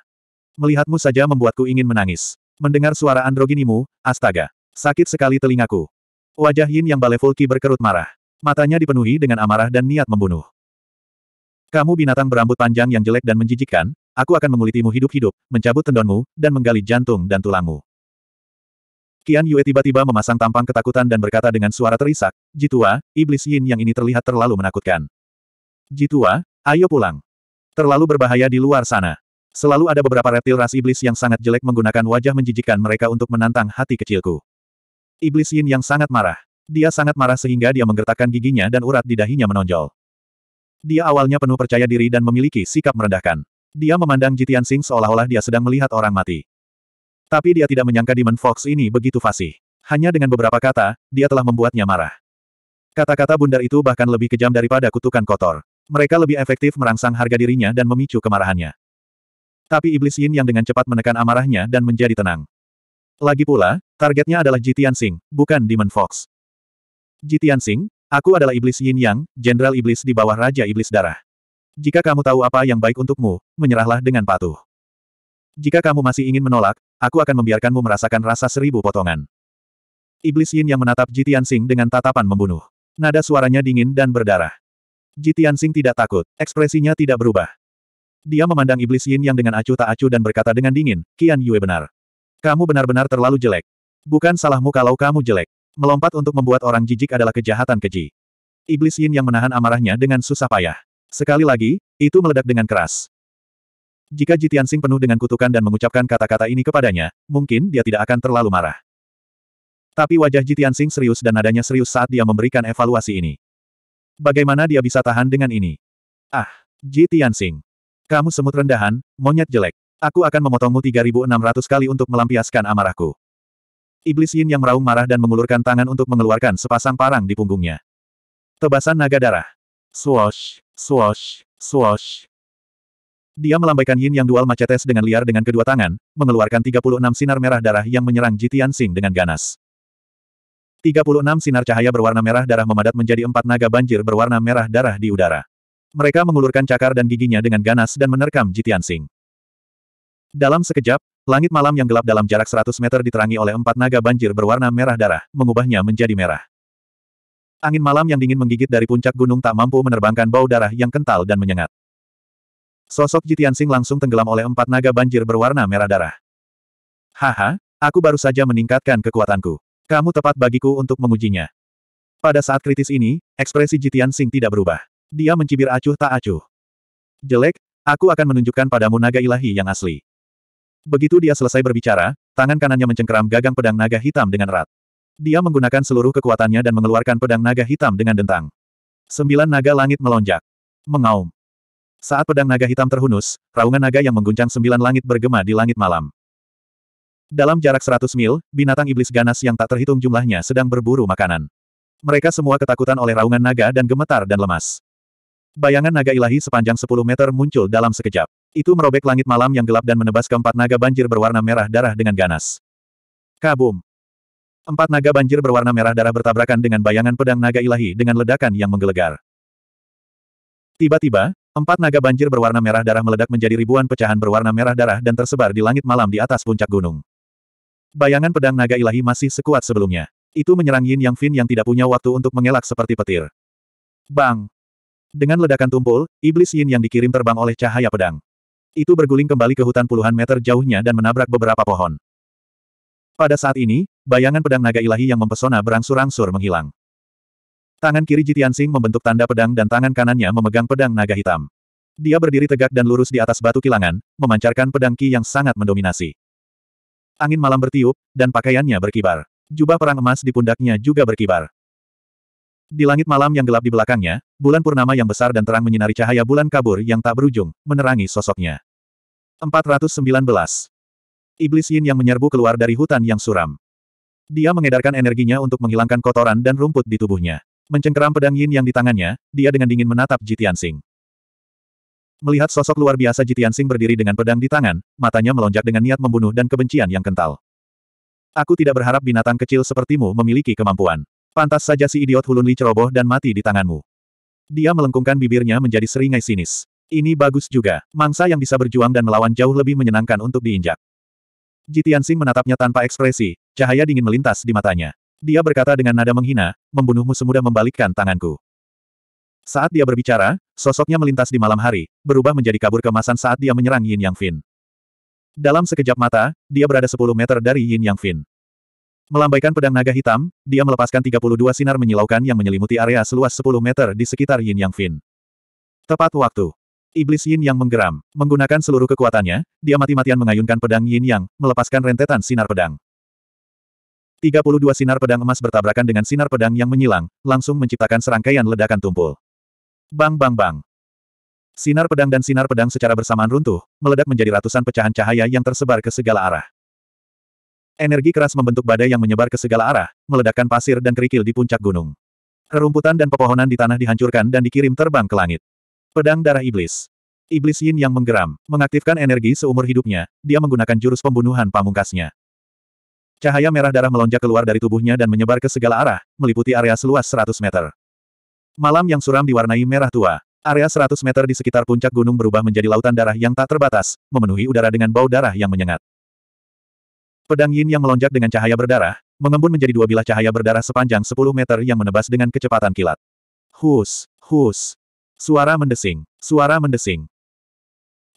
Melihatmu saja membuatku ingin menangis. Mendengar suara androginimu, astaga. Sakit sekali telingaku. Wajah Yin yang Balevulki berkerut marah. Matanya dipenuhi dengan amarah dan niat membunuh. Kamu binatang berambut panjang yang jelek dan menjijikkan, aku akan mengulitimu hidup-hidup, mencabut tendonmu, dan menggali jantung dan tulangmu. Kian Yue tiba-tiba memasang tampang ketakutan dan berkata dengan suara terisak, Jitua, iblis Yin yang ini terlihat terlalu menakutkan. Jitua, ayo pulang. Terlalu berbahaya di luar sana. Selalu ada beberapa reptil ras iblis yang sangat jelek menggunakan wajah menjijikan mereka untuk menantang hati kecilku. Iblis Yin yang sangat marah. Dia sangat marah sehingga dia menggertakkan giginya dan urat di dahinya menonjol. Dia awalnya penuh percaya diri dan memiliki sikap merendahkan. Dia memandang Jitian Sing seolah-olah dia sedang melihat orang mati. Tapi dia tidak menyangka Demon Fox ini begitu fasih. Hanya dengan beberapa kata, dia telah membuatnya marah. Kata-kata bundar itu bahkan lebih kejam daripada kutukan kotor. Mereka lebih efektif merangsang harga dirinya dan memicu kemarahannya. Tapi iblis Yin yang dengan cepat menekan amarahnya dan menjadi tenang. Lagi pula, targetnya adalah Jitian Sing, bukan Demon Fox. Jitian Sing, aku adalah iblis Yin Yang, jenderal iblis di bawah Raja Iblis Darah. Jika kamu tahu apa yang baik untukmu, menyerahlah dengan patuh. Jika kamu masih ingin menolak, aku akan membiarkanmu merasakan rasa seribu potongan. Iblis Yin yang menatap Jitian Sing dengan tatapan membunuh. Nada suaranya dingin dan berdarah. Jitian Sing tidak takut, ekspresinya tidak berubah. Dia memandang iblis Yin yang dengan acuh tak acuh dan berkata dengan dingin, "Kian Yue benar. Kamu benar-benar terlalu jelek. Bukan salahmu kalau kamu jelek. Melompat untuk membuat orang jijik adalah kejahatan keji. Iblis Yin yang menahan amarahnya dengan susah payah. Sekali lagi, itu meledak dengan keras. Jika Jitian Sing penuh dengan kutukan dan mengucapkan kata-kata ini kepadanya, mungkin dia tidak akan terlalu marah. Tapi wajah Jitian Sing serius dan nadanya serius saat dia memberikan evaluasi ini. Bagaimana dia bisa tahan dengan ini? Ah, Jitian Sing. Kamu semut rendahan, monyet jelek. Aku akan memotongmu 3600 kali untuk melampiaskan amarahku. Iblis Yin yang meraung marah dan mengulurkan tangan untuk mengeluarkan sepasang parang di punggungnya. Tebasan naga darah. Swash, swash, swash. Dia melambaikan Yin yang dual macetes dengan liar dengan kedua tangan, mengeluarkan 36 sinar merah darah yang menyerang Jitian Sing dengan ganas. 36 sinar cahaya berwarna merah darah memadat menjadi empat naga banjir berwarna merah darah di udara. Mereka mengulurkan cakar dan giginya dengan ganas dan menerkam Jitian Sing. Dalam sekejap, langit malam yang gelap dalam jarak 100 meter diterangi oleh empat naga banjir berwarna merah darah, mengubahnya menjadi merah. Angin malam yang dingin menggigit dari puncak gunung tak mampu menerbangkan bau darah yang kental dan menyengat. Sosok Jitian Sing langsung tenggelam oleh empat naga banjir berwarna merah darah. Haha, aku baru saja meningkatkan kekuatanku. Kamu tepat bagiku untuk mengujinya. Pada saat kritis ini, ekspresi Jitian Sing tidak berubah. Dia mencibir acuh tak acuh. Jelek, aku akan menunjukkan padamu naga ilahi yang asli. Begitu dia selesai berbicara, tangan kanannya mencengkeram gagang pedang naga hitam dengan erat. Dia menggunakan seluruh kekuatannya dan mengeluarkan pedang naga hitam dengan dentang. Sembilan naga langit melonjak. Mengaum. Saat pedang naga hitam terhunus, raungan naga yang mengguncang sembilan langit bergema di langit malam. Dalam jarak seratus mil, binatang iblis ganas yang tak terhitung jumlahnya sedang berburu makanan. Mereka semua ketakutan oleh raungan naga dan gemetar dan lemas. Bayangan naga ilahi sepanjang 10 meter muncul dalam sekejap. Itu merobek langit malam yang gelap dan menebas keempat naga banjir berwarna merah darah dengan ganas. Kabum! Empat naga banjir berwarna merah darah bertabrakan dengan bayangan pedang naga ilahi dengan ledakan yang menggelegar. Tiba-tiba, empat naga banjir berwarna merah darah meledak menjadi ribuan pecahan berwarna merah darah dan tersebar di langit malam di atas puncak gunung. Bayangan pedang naga ilahi masih sekuat sebelumnya. Itu menyerang Yin Yang Fin yang tidak punya waktu untuk mengelak seperti petir. Bang! Dengan ledakan tumpul, iblis yin yang dikirim terbang oleh cahaya pedang. Itu berguling kembali ke hutan puluhan meter jauhnya dan menabrak beberapa pohon. Pada saat ini, bayangan pedang naga ilahi yang mempesona berangsur-angsur menghilang. Tangan kiri Jitian Sing membentuk tanda pedang dan tangan kanannya memegang pedang naga hitam. Dia berdiri tegak dan lurus di atas batu kilangan, memancarkan pedang ki yang sangat mendominasi. Angin malam bertiup, dan pakaiannya berkibar. Jubah perang emas di pundaknya juga berkibar. Di langit malam yang gelap di belakangnya, bulan purnama yang besar dan terang menyinari cahaya bulan kabur yang tak berujung, menerangi sosoknya. 419. Iblis Yin yang menyerbu keluar dari hutan yang suram. Dia mengedarkan energinya untuk menghilangkan kotoran dan rumput di tubuhnya. Mencengkeram pedang Yin yang di tangannya, dia dengan dingin menatap Jitian Sing. Melihat sosok luar biasa Jitian Sing berdiri dengan pedang di tangan, matanya melonjak dengan niat membunuh dan kebencian yang kental. Aku tidak berharap binatang kecil sepertimu memiliki kemampuan. Pantas saja si idiot Li ceroboh dan mati di tanganmu. Dia melengkungkan bibirnya menjadi seringai sinis. Ini bagus juga. Mangsa yang bisa berjuang dan melawan jauh lebih menyenangkan untuk diinjak. Sing menatapnya tanpa ekspresi, cahaya dingin melintas di matanya. Dia berkata dengan nada menghina, membunuhmu semudah membalikkan tanganku. Saat dia berbicara, sosoknya melintas di malam hari, berubah menjadi kabur kemasan saat dia menyerang Yin Yang Fin. Dalam sekejap mata, dia berada 10 meter dari Yin Yang Fin. Melambaikan pedang naga hitam, dia melepaskan 32 sinar menyilaukan yang menyelimuti area seluas 10 meter di sekitar Yin Yang Fin. Tepat waktu. Iblis Yin Yang menggeram. Menggunakan seluruh kekuatannya, dia mati-matian mengayunkan pedang Yin Yang, melepaskan rentetan sinar pedang. 32 sinar pedang emas bertabrakan dengan sinar pedang yang menyilang, langsung menciptakan serangkaian ledakan tumpul. Bang bang bang. Sinar pedang dan sinar pedang secara bersamaan runtuh, meledak menjadi ratusan pecahan cahaya yang tersebar ke segala arah. Energi keras membentuk badai yang menyebar ke segala arah, meledakkan pasir dan kerikil di puncak gunung. Rerumputan dan pepohonan di tanah dihancurkan dan dikirim terbang ke langit. Pedang darah iblis. Iblis Yin yang menggeram, mengaktifkan energi seumur hidupnya, dia menggunakan jurus pembunuhan pamungkasnya. Cahaya merah darah melonjak keluar dari tubuhnya dan menyebar ke segala arah, meliputi area seluas 100 meter. Malam yang suram diwarnai merah tua. Area 100 meter di sekitar puncak gunung berubah menjadi lautan darah yang tak terbatas, memenuhi udara dengan bau darah yang menyengat. Pedang Yin yang melonjak dengan cahaya berdarah, mengembun menjadi dua bilah cahaya berdarah sepanjang 10 meter yang menebas dengan kecepatan kilat. Hus, hus. Suara mendesing, suara mendesing.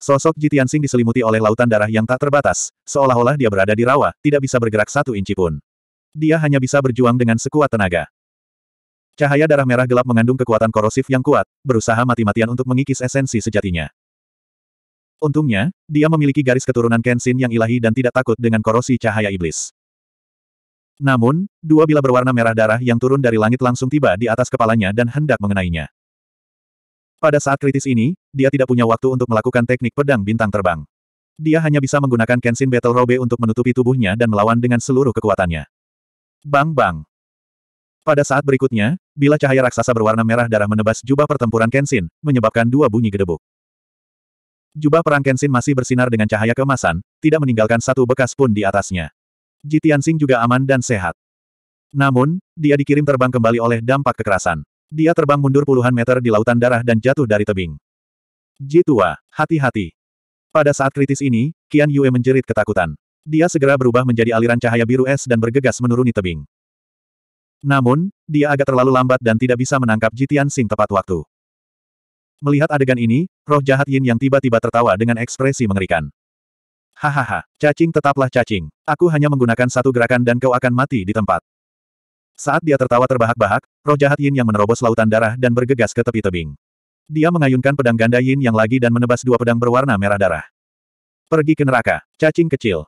Sosok Jitiansing diselimuti oleh lautan darah yang tak terbatas, seolah-olah dia berada di rawa, tidak bisa bergerak satu inci pun. Dia hanya bisa berjuang dengan sekuat tenaga. Cahaya darah merah gelap mengandung kekuatan korosif yang kuat, berusaha mati-matian untuk mengikis esensi sejatinya. Untungnya, dia memiliki garis keturunan Kenshin yang ilahi dan tidak takut dengan korosi cahaya iblis. Namun, dua bila berwarna merah darah yang turun dari langit langsung tiba di atas kepalanya dan hendak mengenainya. Pada saat kritis ini, dia tidak punya waktu untuk melakukan teknik pedang bintang terbang. Dia hanya bisa menggunakan Kenshin Battle Robe untuk menutupi tubuhnya dan melawan dengan seluruh kekuatannya. Bang bang. Pada saat berikutnya, bila cahaya raksasa berwarna merah darah menebas jubah pertempuran Kenshin, menyebabkan dua bunyi gedebuk. Jubah perang Kenshin masih bersinar dengan cahaya kemasan, tidak meninggalkan satu bekas pun di atasnya. Ji Tianxing juga aman dan sehat. Namun, dia dikirim terbang kembali oleh dampak kekerasan. Dia terbang mundur puluhan meter di lautan darah dan jatuh dari tebing. Ji Tua, hati-hati. Pada saat kritis ini, Qian Yue menjerit ketakutan. Dia segera berubah menjadi aliran cahaya biru es dan bergegas menuruni tebing. Namun, dia agak terlalu lambat dan tidak bisa menangkap Jitian Singh tepat waktu. Melihat adegan ini, roh jahat Yin yang tiba-tiba tertawa dengan ekspresi mengerikan. Hahaha, cacing tetaplah cacing. Aku hanya menggunakan satu gerakan dan kau akan mati di tempat. Saat dia tertawa terbahak-bahak, roh jahat Yin yang menerobos lautan darah dan bergegas ke tepi tebing. Dia mengayunkan pedang ganda Yin yang lagi dan menebas dua pedang berwarna merah darah. Pergi ke neraka, cacing kecil.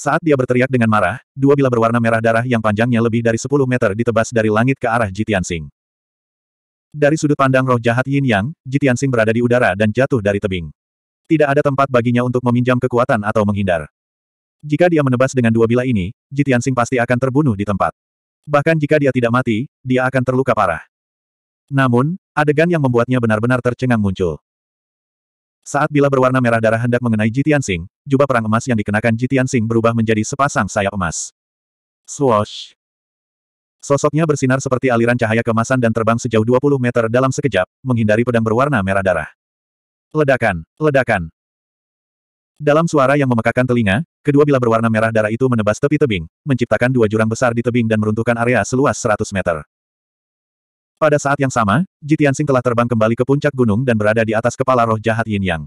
Saat dia berteriak dengan marah, dua bila berwarna merah darah yang panjangnya lebih dari 10 meter ditebas dari langit ke arah Jitian Sing. Dari sudut pandang roh jahat Yin Yang, Jitian Sing berada di udara dan jatuh dari tebing. Tidak ada tempat baginya untuk meminjam kekuatan atau menghindar. Jika dia menebas dengan dua bila ini, Jitian Sing pasti akan terbunuh di tempat. Bahkan jika dia tidak mati, dia akan terluka parah. Namun, adegan yang membuatnya benar-benar tercengang muncul. Saat bila berwarna merah darah hendak mengenai Jitian Sing, jubah perang emas yang dikenakan Jitian Sing berubah menjadi sepasang sayap emas. Swoosh! Sosoknya bersinar seperti aliran cahaya kemasan dan terbang sejauh 20 meter dalam sekejap, menghindari pedang berwarna merah darah. Ledakan, ledakan. Dalam suara yang memekakan telinga, kedua bila berwarna merah darah itu menebas tepi tebing, menciptakan dua jurang besar di tebing dan meruntuhkan area seluas 100 meter. Pada saat yang sama, Jitiansing telah terbang kembali ke puncak gunung dan berada di atas kepala roh jahat Yin Yang.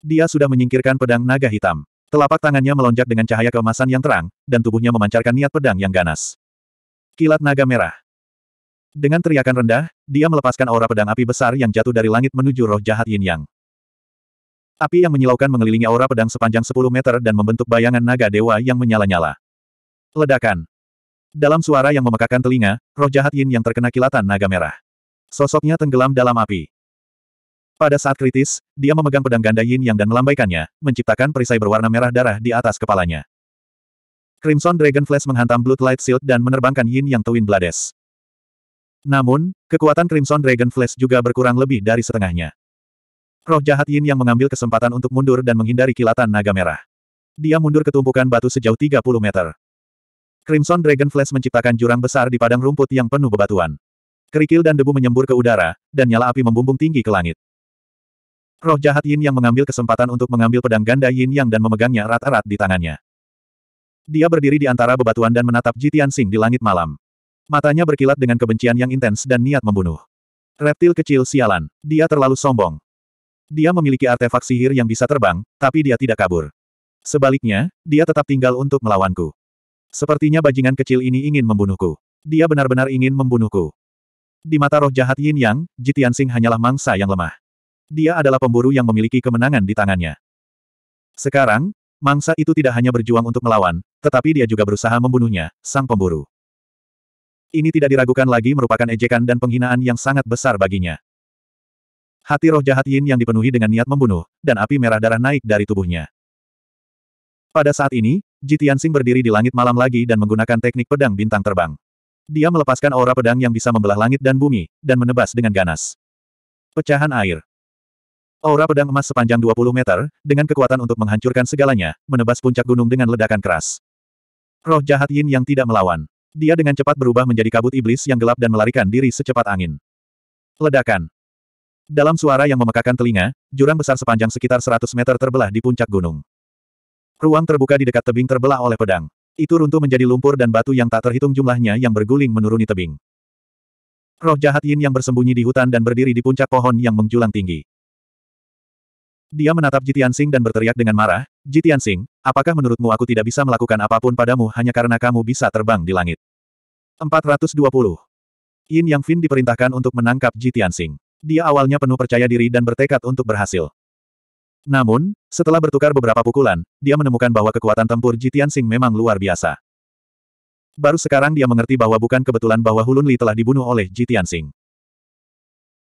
Dia sudah menyingkirkan pedang naga hitam. Telapak tangannya melonjak dengan cahaya kemasan yang terang, dan tubuhnya memancarkan niat pedang yang ganas. Kilat naga merah. Dengan teriakan rendah, dia melepaskan aura pedang api besar yang jatuh dari langit menuju roh jahat Yin Yang. Api yang menyilaukan mengelilingi aura pedang sepanjang 10 meter dan membentuk bayangan naga dewa yang menyala-nyala. Ledakan. Dalam suara yang memekakan telinga, roh jahat Yin yang terkena kilatan naga merah. Sosoknya tenggelam dalam api. Pada saat kritis, dia memegang pedang ganda Yin yang dan melambaikannya, menciptakan perisai berwarna merah darah di atas kepalanya. Crimson Dragon Flash menghantam Bloodlight Shield dan menerbangkan Yin Yang Twin Blades. Namun, kekuatan Crimson Dragon Flash juga berkurang lebih dari setengahnya. Roh jahat Yin Yang mengambil kesempatan untuk mundur dan menghindari kilatan naga merah. Dia mundur ke tumpukan batu sejauh 30 meter. Crimson Dragon Flash menciptakan jurang besar di padang rumput yang penuh bebatuan. Kerikil dan debu menyembur ke udara, dan nyala api membumbung tinggi ke langit. Roh jahat Yin Yang mengambil kesempatan untuk mengambil pedang ganda Yin Yang dan memegangnya erat-erat di tangannya. Dia berdiri di antara bebatuan dan menatap Jitian Sing di langit malam. Matanya berkilat dengan kebencian yang intens dan niat membunuh. Reptil kecil sialan. Dia terlalu sombong. Dia memiliki artefak sihir yang bisa terbang, tapi dia tidak kabur. Sebaliknya, dia tetap tinggal untuk melawanku. Sepertinya bajingan kecil ini ingin membunuhku. Dia benar-benar ingin membunuhku. Di mata roh jahat Yin Yang, Jitian Sing hanyalah mangsa yang lemah. Dia adalah pemburu yang memiliki kemenangan di tangannya. Sekarang, Mangsa itu tidak hanya berjuang untuk melawan, tetapi dia juga berusaha membunuhnya, sang pemburu. Ini tidak diragukan lagi merupakan ejekan dan penghinaan yang sangat besar baginya. Hati roh jahat Yin yang dipenuhi dengan niat membunuh, dan api merah darah naik dari tubuhnya. Pada saat ini, Jitiansing berdiri di langit malam lagi dan menggunakan teknik pedang bintang terbang. Dia melepaskan aura pedang yang bisa membelah langit dan bumi, dan menebas dengan ganas. Pecahan air. Aura pedang emas sepanjang 20 meter, dengan kekuatan untuk menghancurkan segalanya, menebas puncak gunung dengan ledakan keras. Roh jahat Yin yang tidak melawan. Dia dengan cepat berubah menjadi kabut iblis yang gelap dan melarikan diri secepat angin. Ledakan. Dalam suara yang memekakan telinga, jurang besar sepanjang sekitar 100 meter terbelah di puncak gunung. Ruang terbuka di dekat tebing terbelah oleh pedang. Itu runtuh menjadi lumpur dan batu yang tak terhitung jumlahnya yang berguling menuruni tebing. Roh jahat Yin yang bersembunyi di hutan dan berdiri di puncak pohon yang menjulang tinggi. Dia menatap Jitian Sing dan berteriak dengan marah, Jitian Sing, apakah menurutmu aku tidak bisa melakukan apapun padamu hanya karena kamu bisa terbang di langit? 420. Yin Yang Fin diperintahkan untuk menangkap Jitian Sing. Dia awalnya penuh percaya diri dan bertekad untuk berhasil. Namun, setelah bertukar beberapa pukulan, dia menemukan bahwa kekuatan tempur Jitian Sing memang luar biasa. Baru sekarang dia mengerti bahwa bukan kebetulan bahwa Hulun Li telah dibunuh oleh Jitian Sing.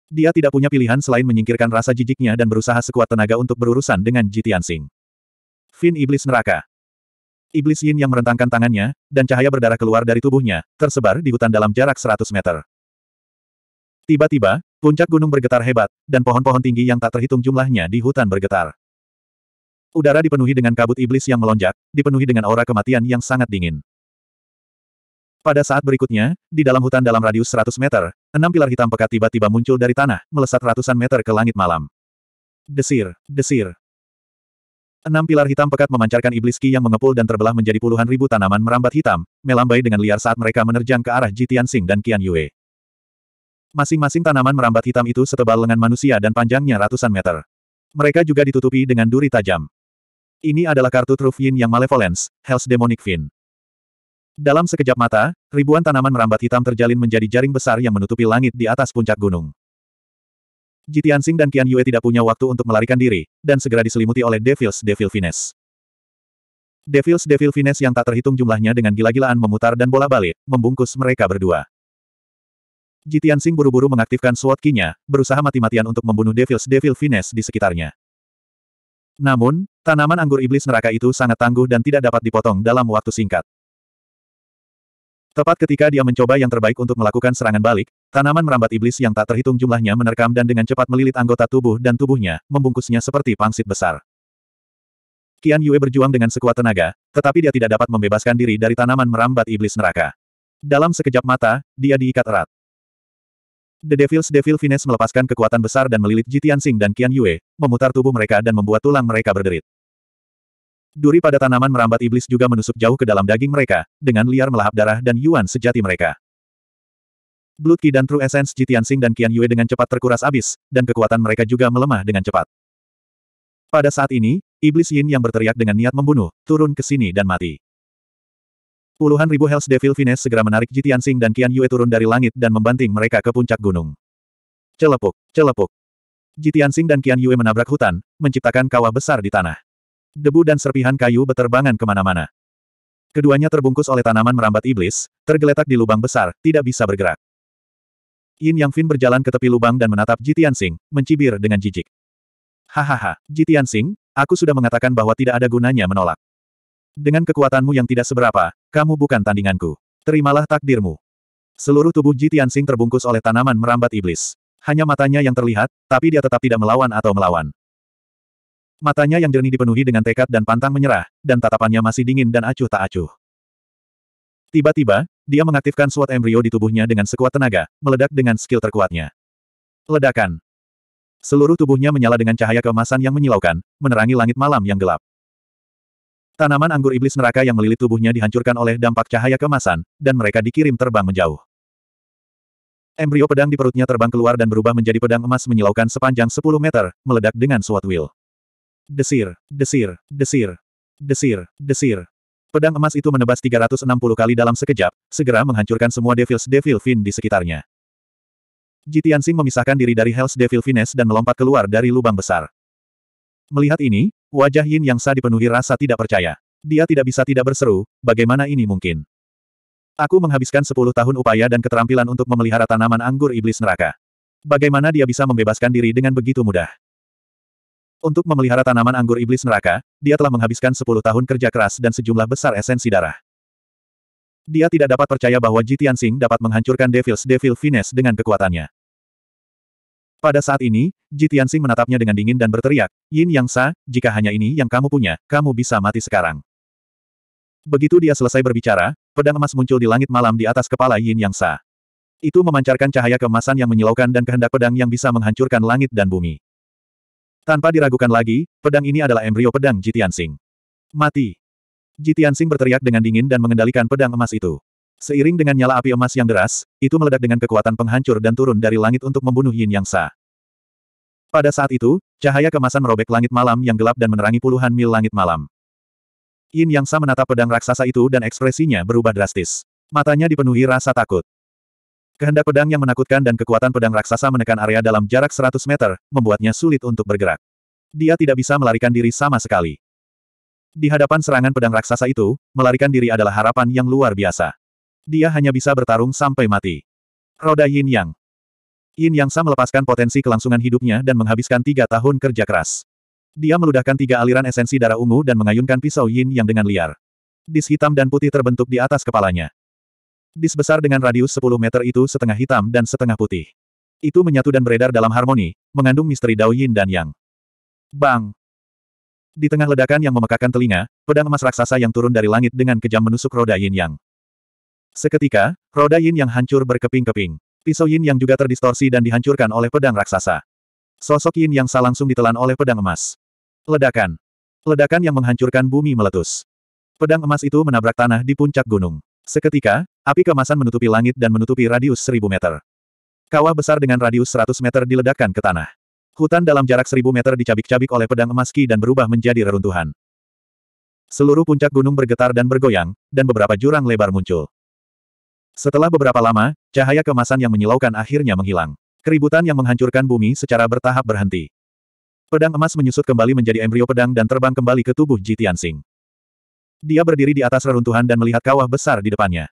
Dia tidak punya pilihan selain menyingkirkan rasa jijiknya dan berusaha sekuat tenaga untuk berurusan dengan Jitian Sing. Fin Iblis Neraka Iblis Yin yang merentangkan tangannya, dan cahaya berdarah keluar dari tubuhnya, tersebar di hutan dalam jarak 100 meter. Tiba-tiba, puncak gunung bergetar hebat, dan pohon-pohon tinggi yang tak terhitung jumlahnya di hutan bergetar. Udara dipenuhi dengan kabut iblis yang melonjak, dipenuhi dengan aura kematian yang sangat dingin. Pada saat berikutnya, di dalam hutan dalam radius 100 meter, Enam pilar hitam pekat tiba-tiba muncul dari tanah, melesat ratusan meter ke langit malam. Desir, desir. Enam pilar hitam pekat memancarkan iblis ki yang mengepul dan terbelah menjadi puluhan ribu tanaman merambat hitam, melambai dengan liar saat mereka menerjang ke arah Jitian Sing dan Qian Yue. Masing-masing tanaman merambat hitam itu setebal lengan manusia dan panjangnya ratusan meter. Mereka juga ditutupi dengan duri tajam. Ini adalah kartu Truf Yin yang Malevolence, Hell's Demonic Fin. Dalam sekejap mata, ribuan tanaman merambat hitam terjalin menjadi jaring besar yang menutupi langit di atas puncak gunung. Jitiansing dan Qian Yue tidak punya waktu untuk melarikan diri, dan segera diselimuti oleh Devils Devil Vines. Devils Devil Vines yang tak terhitung jumlahnya dengan gila-gilaan memutar dan bola balik, membungkus mereka berdua. Jitiansing buru-buru mengaktifkan SWAT key-nya, berusaha mati-matian untuk membunuh Devils Devil Vines di sekitarnya. Namun, tanaman anggur iblis neraka itu sangat tangguh dan tidak dapat dipotong dalam waktu singkat. Tepat ketika dia mencoba yang terbaik untuk melakukan serangan balik, tanaman merambat iblis yang tak terhitung jumlahnya menerkam dan dengan cepat melilit anggota tubuh dan tubuhnya, membungkusnya seperti pangsit besar. Qian Yue berjuang dengan sekuat tenaga, tetapi dia tidak dapat membebaskan diri dari tanaman merambat iblis neraka. Dalam sekejap mata, dia diikat erat. The Devil's Devil Finesse melepaskan kekuatan besar dan melilit Jitian Sing dan Qian Yue, memutar tubuh mereka dan membuat tulang mereka berderit. Duri pada tanaman merambat iblis juga menusuk jauh ke dalam daging mereka, dengan liar melahap darah dan yuan sejati mereka. Blood Qi dan True Essence Ji Tianxing dan Qian Yue dengan cepat terkuras abis, dan kekuatan mereka juga melemah dengan cepat. Pada saat ini, Iblis Yin yang berteriak dengan niat membunuh, turun ke sini dan mati. Puluhan ribu Hells Devil Vines segera menarik Ji Tianxing dan Qian Yue turun dari langit dan membanting mereka ke puncak gunung. Celepuk, celepuk. Ji Tianxing dan Qian Yue menabrak hutan, menciptakan kawah besar di tanah. Debu dan serpihan kayu beterbangan kemana-mana. Keduanya terbungkus oleh tanaman merambat iblis, tergeletak di lubang besar, tidak bisa bergerak. Yin Yang Fin berjalan ke tepi lubang dan menatap Ji Tianxing, mencibir dengan jijik. Hahaha, Ji Tianxing, aku sudah mengatakan bahwa tidak ada gunanya menolak. Dengan kekuatanmu yang tidak seberapa, kamu bukan tandinganku. Terimalah takdirmu. Seluruh tubuh Ji Tianxing terbungkus oleh tanaman merambat iblis. Hanya matanya yang terlihat, tapi dia tetap tidak melawan atau melawan. Matanya yang jernih dipenuhi dengan tekad dan pantang menyerah, dan tatapannya masih dingin dan acuh tak acuh. Tiba-tiba, dia mengaktifkan suatu embrio di tubuhnya dengan sekuat tenaga, meledak dengan skill terkuatnya. Ledakan. Seluruh tubuhnya menyala dengan cahaya keemasan yang menyilaukan, menerangi langit malam yang gelap. Tanaman anggur iblis neraka yang melilit tubuhnya dihancurkan oleh dampak cahaya kemasan, dan mereka dikirim terbang menjauh. Embrio pedang di perutnya terbang keluar dan berubah menjadi pedang emas menyilaukan sepanjang 10 meter, meledak dengan suatu will. Desir, desir, desir, desir, desir. Pedang emas itu menebas 360 kali dalam sekejap, segera menghancurkan semua Devil's Devil Fin di sekitarnya. Jitian Sing memisahkan diri dari Hell's Devil fines dan melompat keluar dari lubang besar. Melihat ini, wajah Yin Yang Sa dipenuhi rasa tidak percaya. Dia tidak bisa tidak berseru, bagaimana ini mungkin? Aku menghabiskan 10 tahun upaya dan keterampilan untuk memelihara tanaman anggur iblis neraka. Bagaimana dia bisa membebaskan diri dengan begitu mudah? Untuk memelihara tanaman anggur iblis neraka, dia telah menghabiskan 10 tahun kerja keras dan sejumlah besar esensi darah. Dia tidak dapat percaya bahwa Ji Tianxing dapat menghancurkan Devil's Devil Finesse dengan kekuatannya. Pada saat ini, Ji Tianxing menatapnya dengan dingin dan berteriak, Yin Yang Sa, jika hanya ini yang kamu punya, kamu bisa mati sekarang. Begitu dia selesai berbicara, pedang emas muncul di langit malam di atas kepala Yin Yang Sa. Itu memancarkan cahaya keemasan yang menyilaukan dan kehendak pedang yang bisa menghancurkan langit dan bumi. Tanpa diragukan lagi, pedang ini adalah embrio pedang Jitian Sing. Mati. Jitian Sing berteriak dengan dingin dan mengendalikan pedang emas itu. Seiring dengan nyala api emas yang deras, itu meledak dengan kekuatan penghancur dan turun dari langit untuk membunuh Yin Yang Sa. Pada saat itu, cahaya kemasan merobek langit malam yang gelap dan menerangi puluhan mil langit malam. Yin Yang Sa menatap pedang raksasa itu dan ekspresinya berubah drastis. Matanya dipenuhi rasa takut. Kehendak pedang yang menakutkan dan kekuatan pedang raksasa menekan area dalam jarak 100 meter, membuatnya sulit untuk bergerak. Dia tidak bisa melarikan diri sama sekali. Di hadapan serangan pedang raksasa itu, melarikan diri adalah harapan yang luar biasa. Dia hanya bisa bertarung sampai mati. Roda Yin Yang Yin Yang Sa melepaskan potensi kelangsungan hidupnya dan menghabiskan tiga tahun kerja keras. Dia meludahkan tiga aliran esensi darah ungu dan mengayunkan pisau Yin Yang dengan liar. Dis hitam dan putih terbentuk di atas kepalanya. Dis besar dengan radius 10 meter itu setengah hitam dan setengah putih. Itu menyatu dan beredar dalam harmoni, mengandung misteri Dao Yin dan Yang. Bang! Di tengah ledakan yang memekakan telinga, pedang emas raksasa yang turun dari langit dengan kejam menusuk roda Yin Yang. Seketika, roda Yin Yang hancur berkeping-keping. Pisau Yin Yang juga terdistorsi dan dihancurkan oleh pedang raksasa. Sosok Yin Yang Sa langsung ditelan oleh pedang emas. Ledakan. Ledakan yang menghancurkan bumi meletus. Pedang emas itu menabrak tanah di puncak gunung. Seketika, api kemasan menutupi langit dan menutupi radius seribu meter. Kawah besar dengan radius seratus meter diledakkan ke tanah. Hutan dalam jarak seribu meter dicabik-cabik oleh pedang emas Ki dan berubah menjadi reruntuhan. Seluruh puncak gunung bergetar dan bergoyang, dan beberapa jurang lebar muncul. Setelah beberapa lama, cahaya kemasan yang menyilaukan akhirnya menghilang. Keributan yang menghancurkan bumi secara bertahap berhenti. Pedang emas menyusut kembali menjadi embrio pedang dan terbang kembali ke tubuh Jitian Singh. Dia berdiri di atas reruntuhan dan melihat kawah besar di depannya.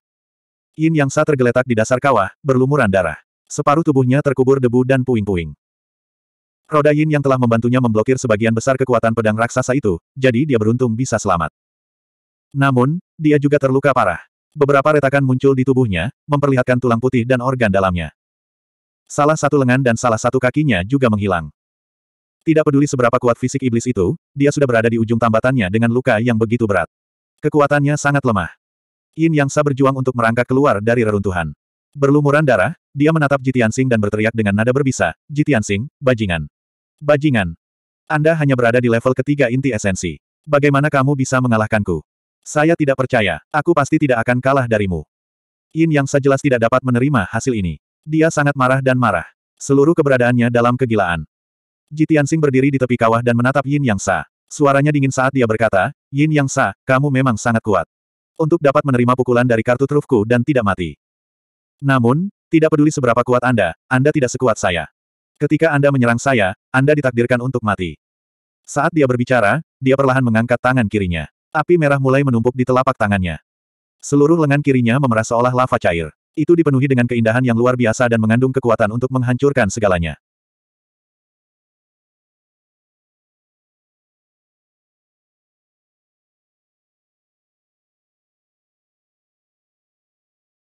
Yin Yang Sa tergeletak di dasar kawah, berlumuran darah. Separuh tubuhnya terkubur debu dan puing-puing. Roda Yin yang telah membantunya memblokir sebagian besar kekuatan pedang raksasa itu, jadi dia beruntung bisa selamat. Namun, dia juga terluka parah. Beberapa retakan muncul di tubuhnya, memperlihatkan tulang putih dan organ dalamnya. Salah satu lengan dan salah satu kakinya juga menghilang. Tidak peduli seberapa kuat fisik iblis itu, dia sudah berada di ujung tambatannya dengan luka yang begitu berat. Kekuatannya sangat lemah. Yin Yang Sa berjuang untuk merangkak keluar dari reruntuhan. Berlumuran darah, dia menatap Jitiansing dan berteriak dengan nada berbisa, Jitiansing, bajingan. Bajingan. Anda hanya berada di level ketiga inti esensi. Bagaimana kamu bisa mengalahkanku? Saya tidak percaya, aku pasti tidak akan kalah darimu. Yin Yang Sa jelas tidak dapat menerima hasil ini. Dia sangat marah dan marah. Seluruh keberadaannya dalam kegilaan. Jitiansing berdiri di tepi kawah dan menatap Yin Yang Sa. Suaranya dingin saat dia berkata, Yin Yang Sa, kamu memang sangat kuat. Untuk dapat menerima pukulan dari kartu trufku dan tidak mati. Namun, tidak peduli seberapa kuat Anda, Anda tidak sekuat saya. Ketika Anda menyerang saya, Anda ditakdirkan untuk mati. Saat dia berbicara, dia perlahan mengangkat tangan kirinya. Api merah mulai menumpuk di telapak tangannya. Seluruh lengan kirinya memerah seolah lava cair. Itu dipenuhi dengan keindahan yang luar biasa dan mengandung kekuatan untuk menghancurkan segalanya.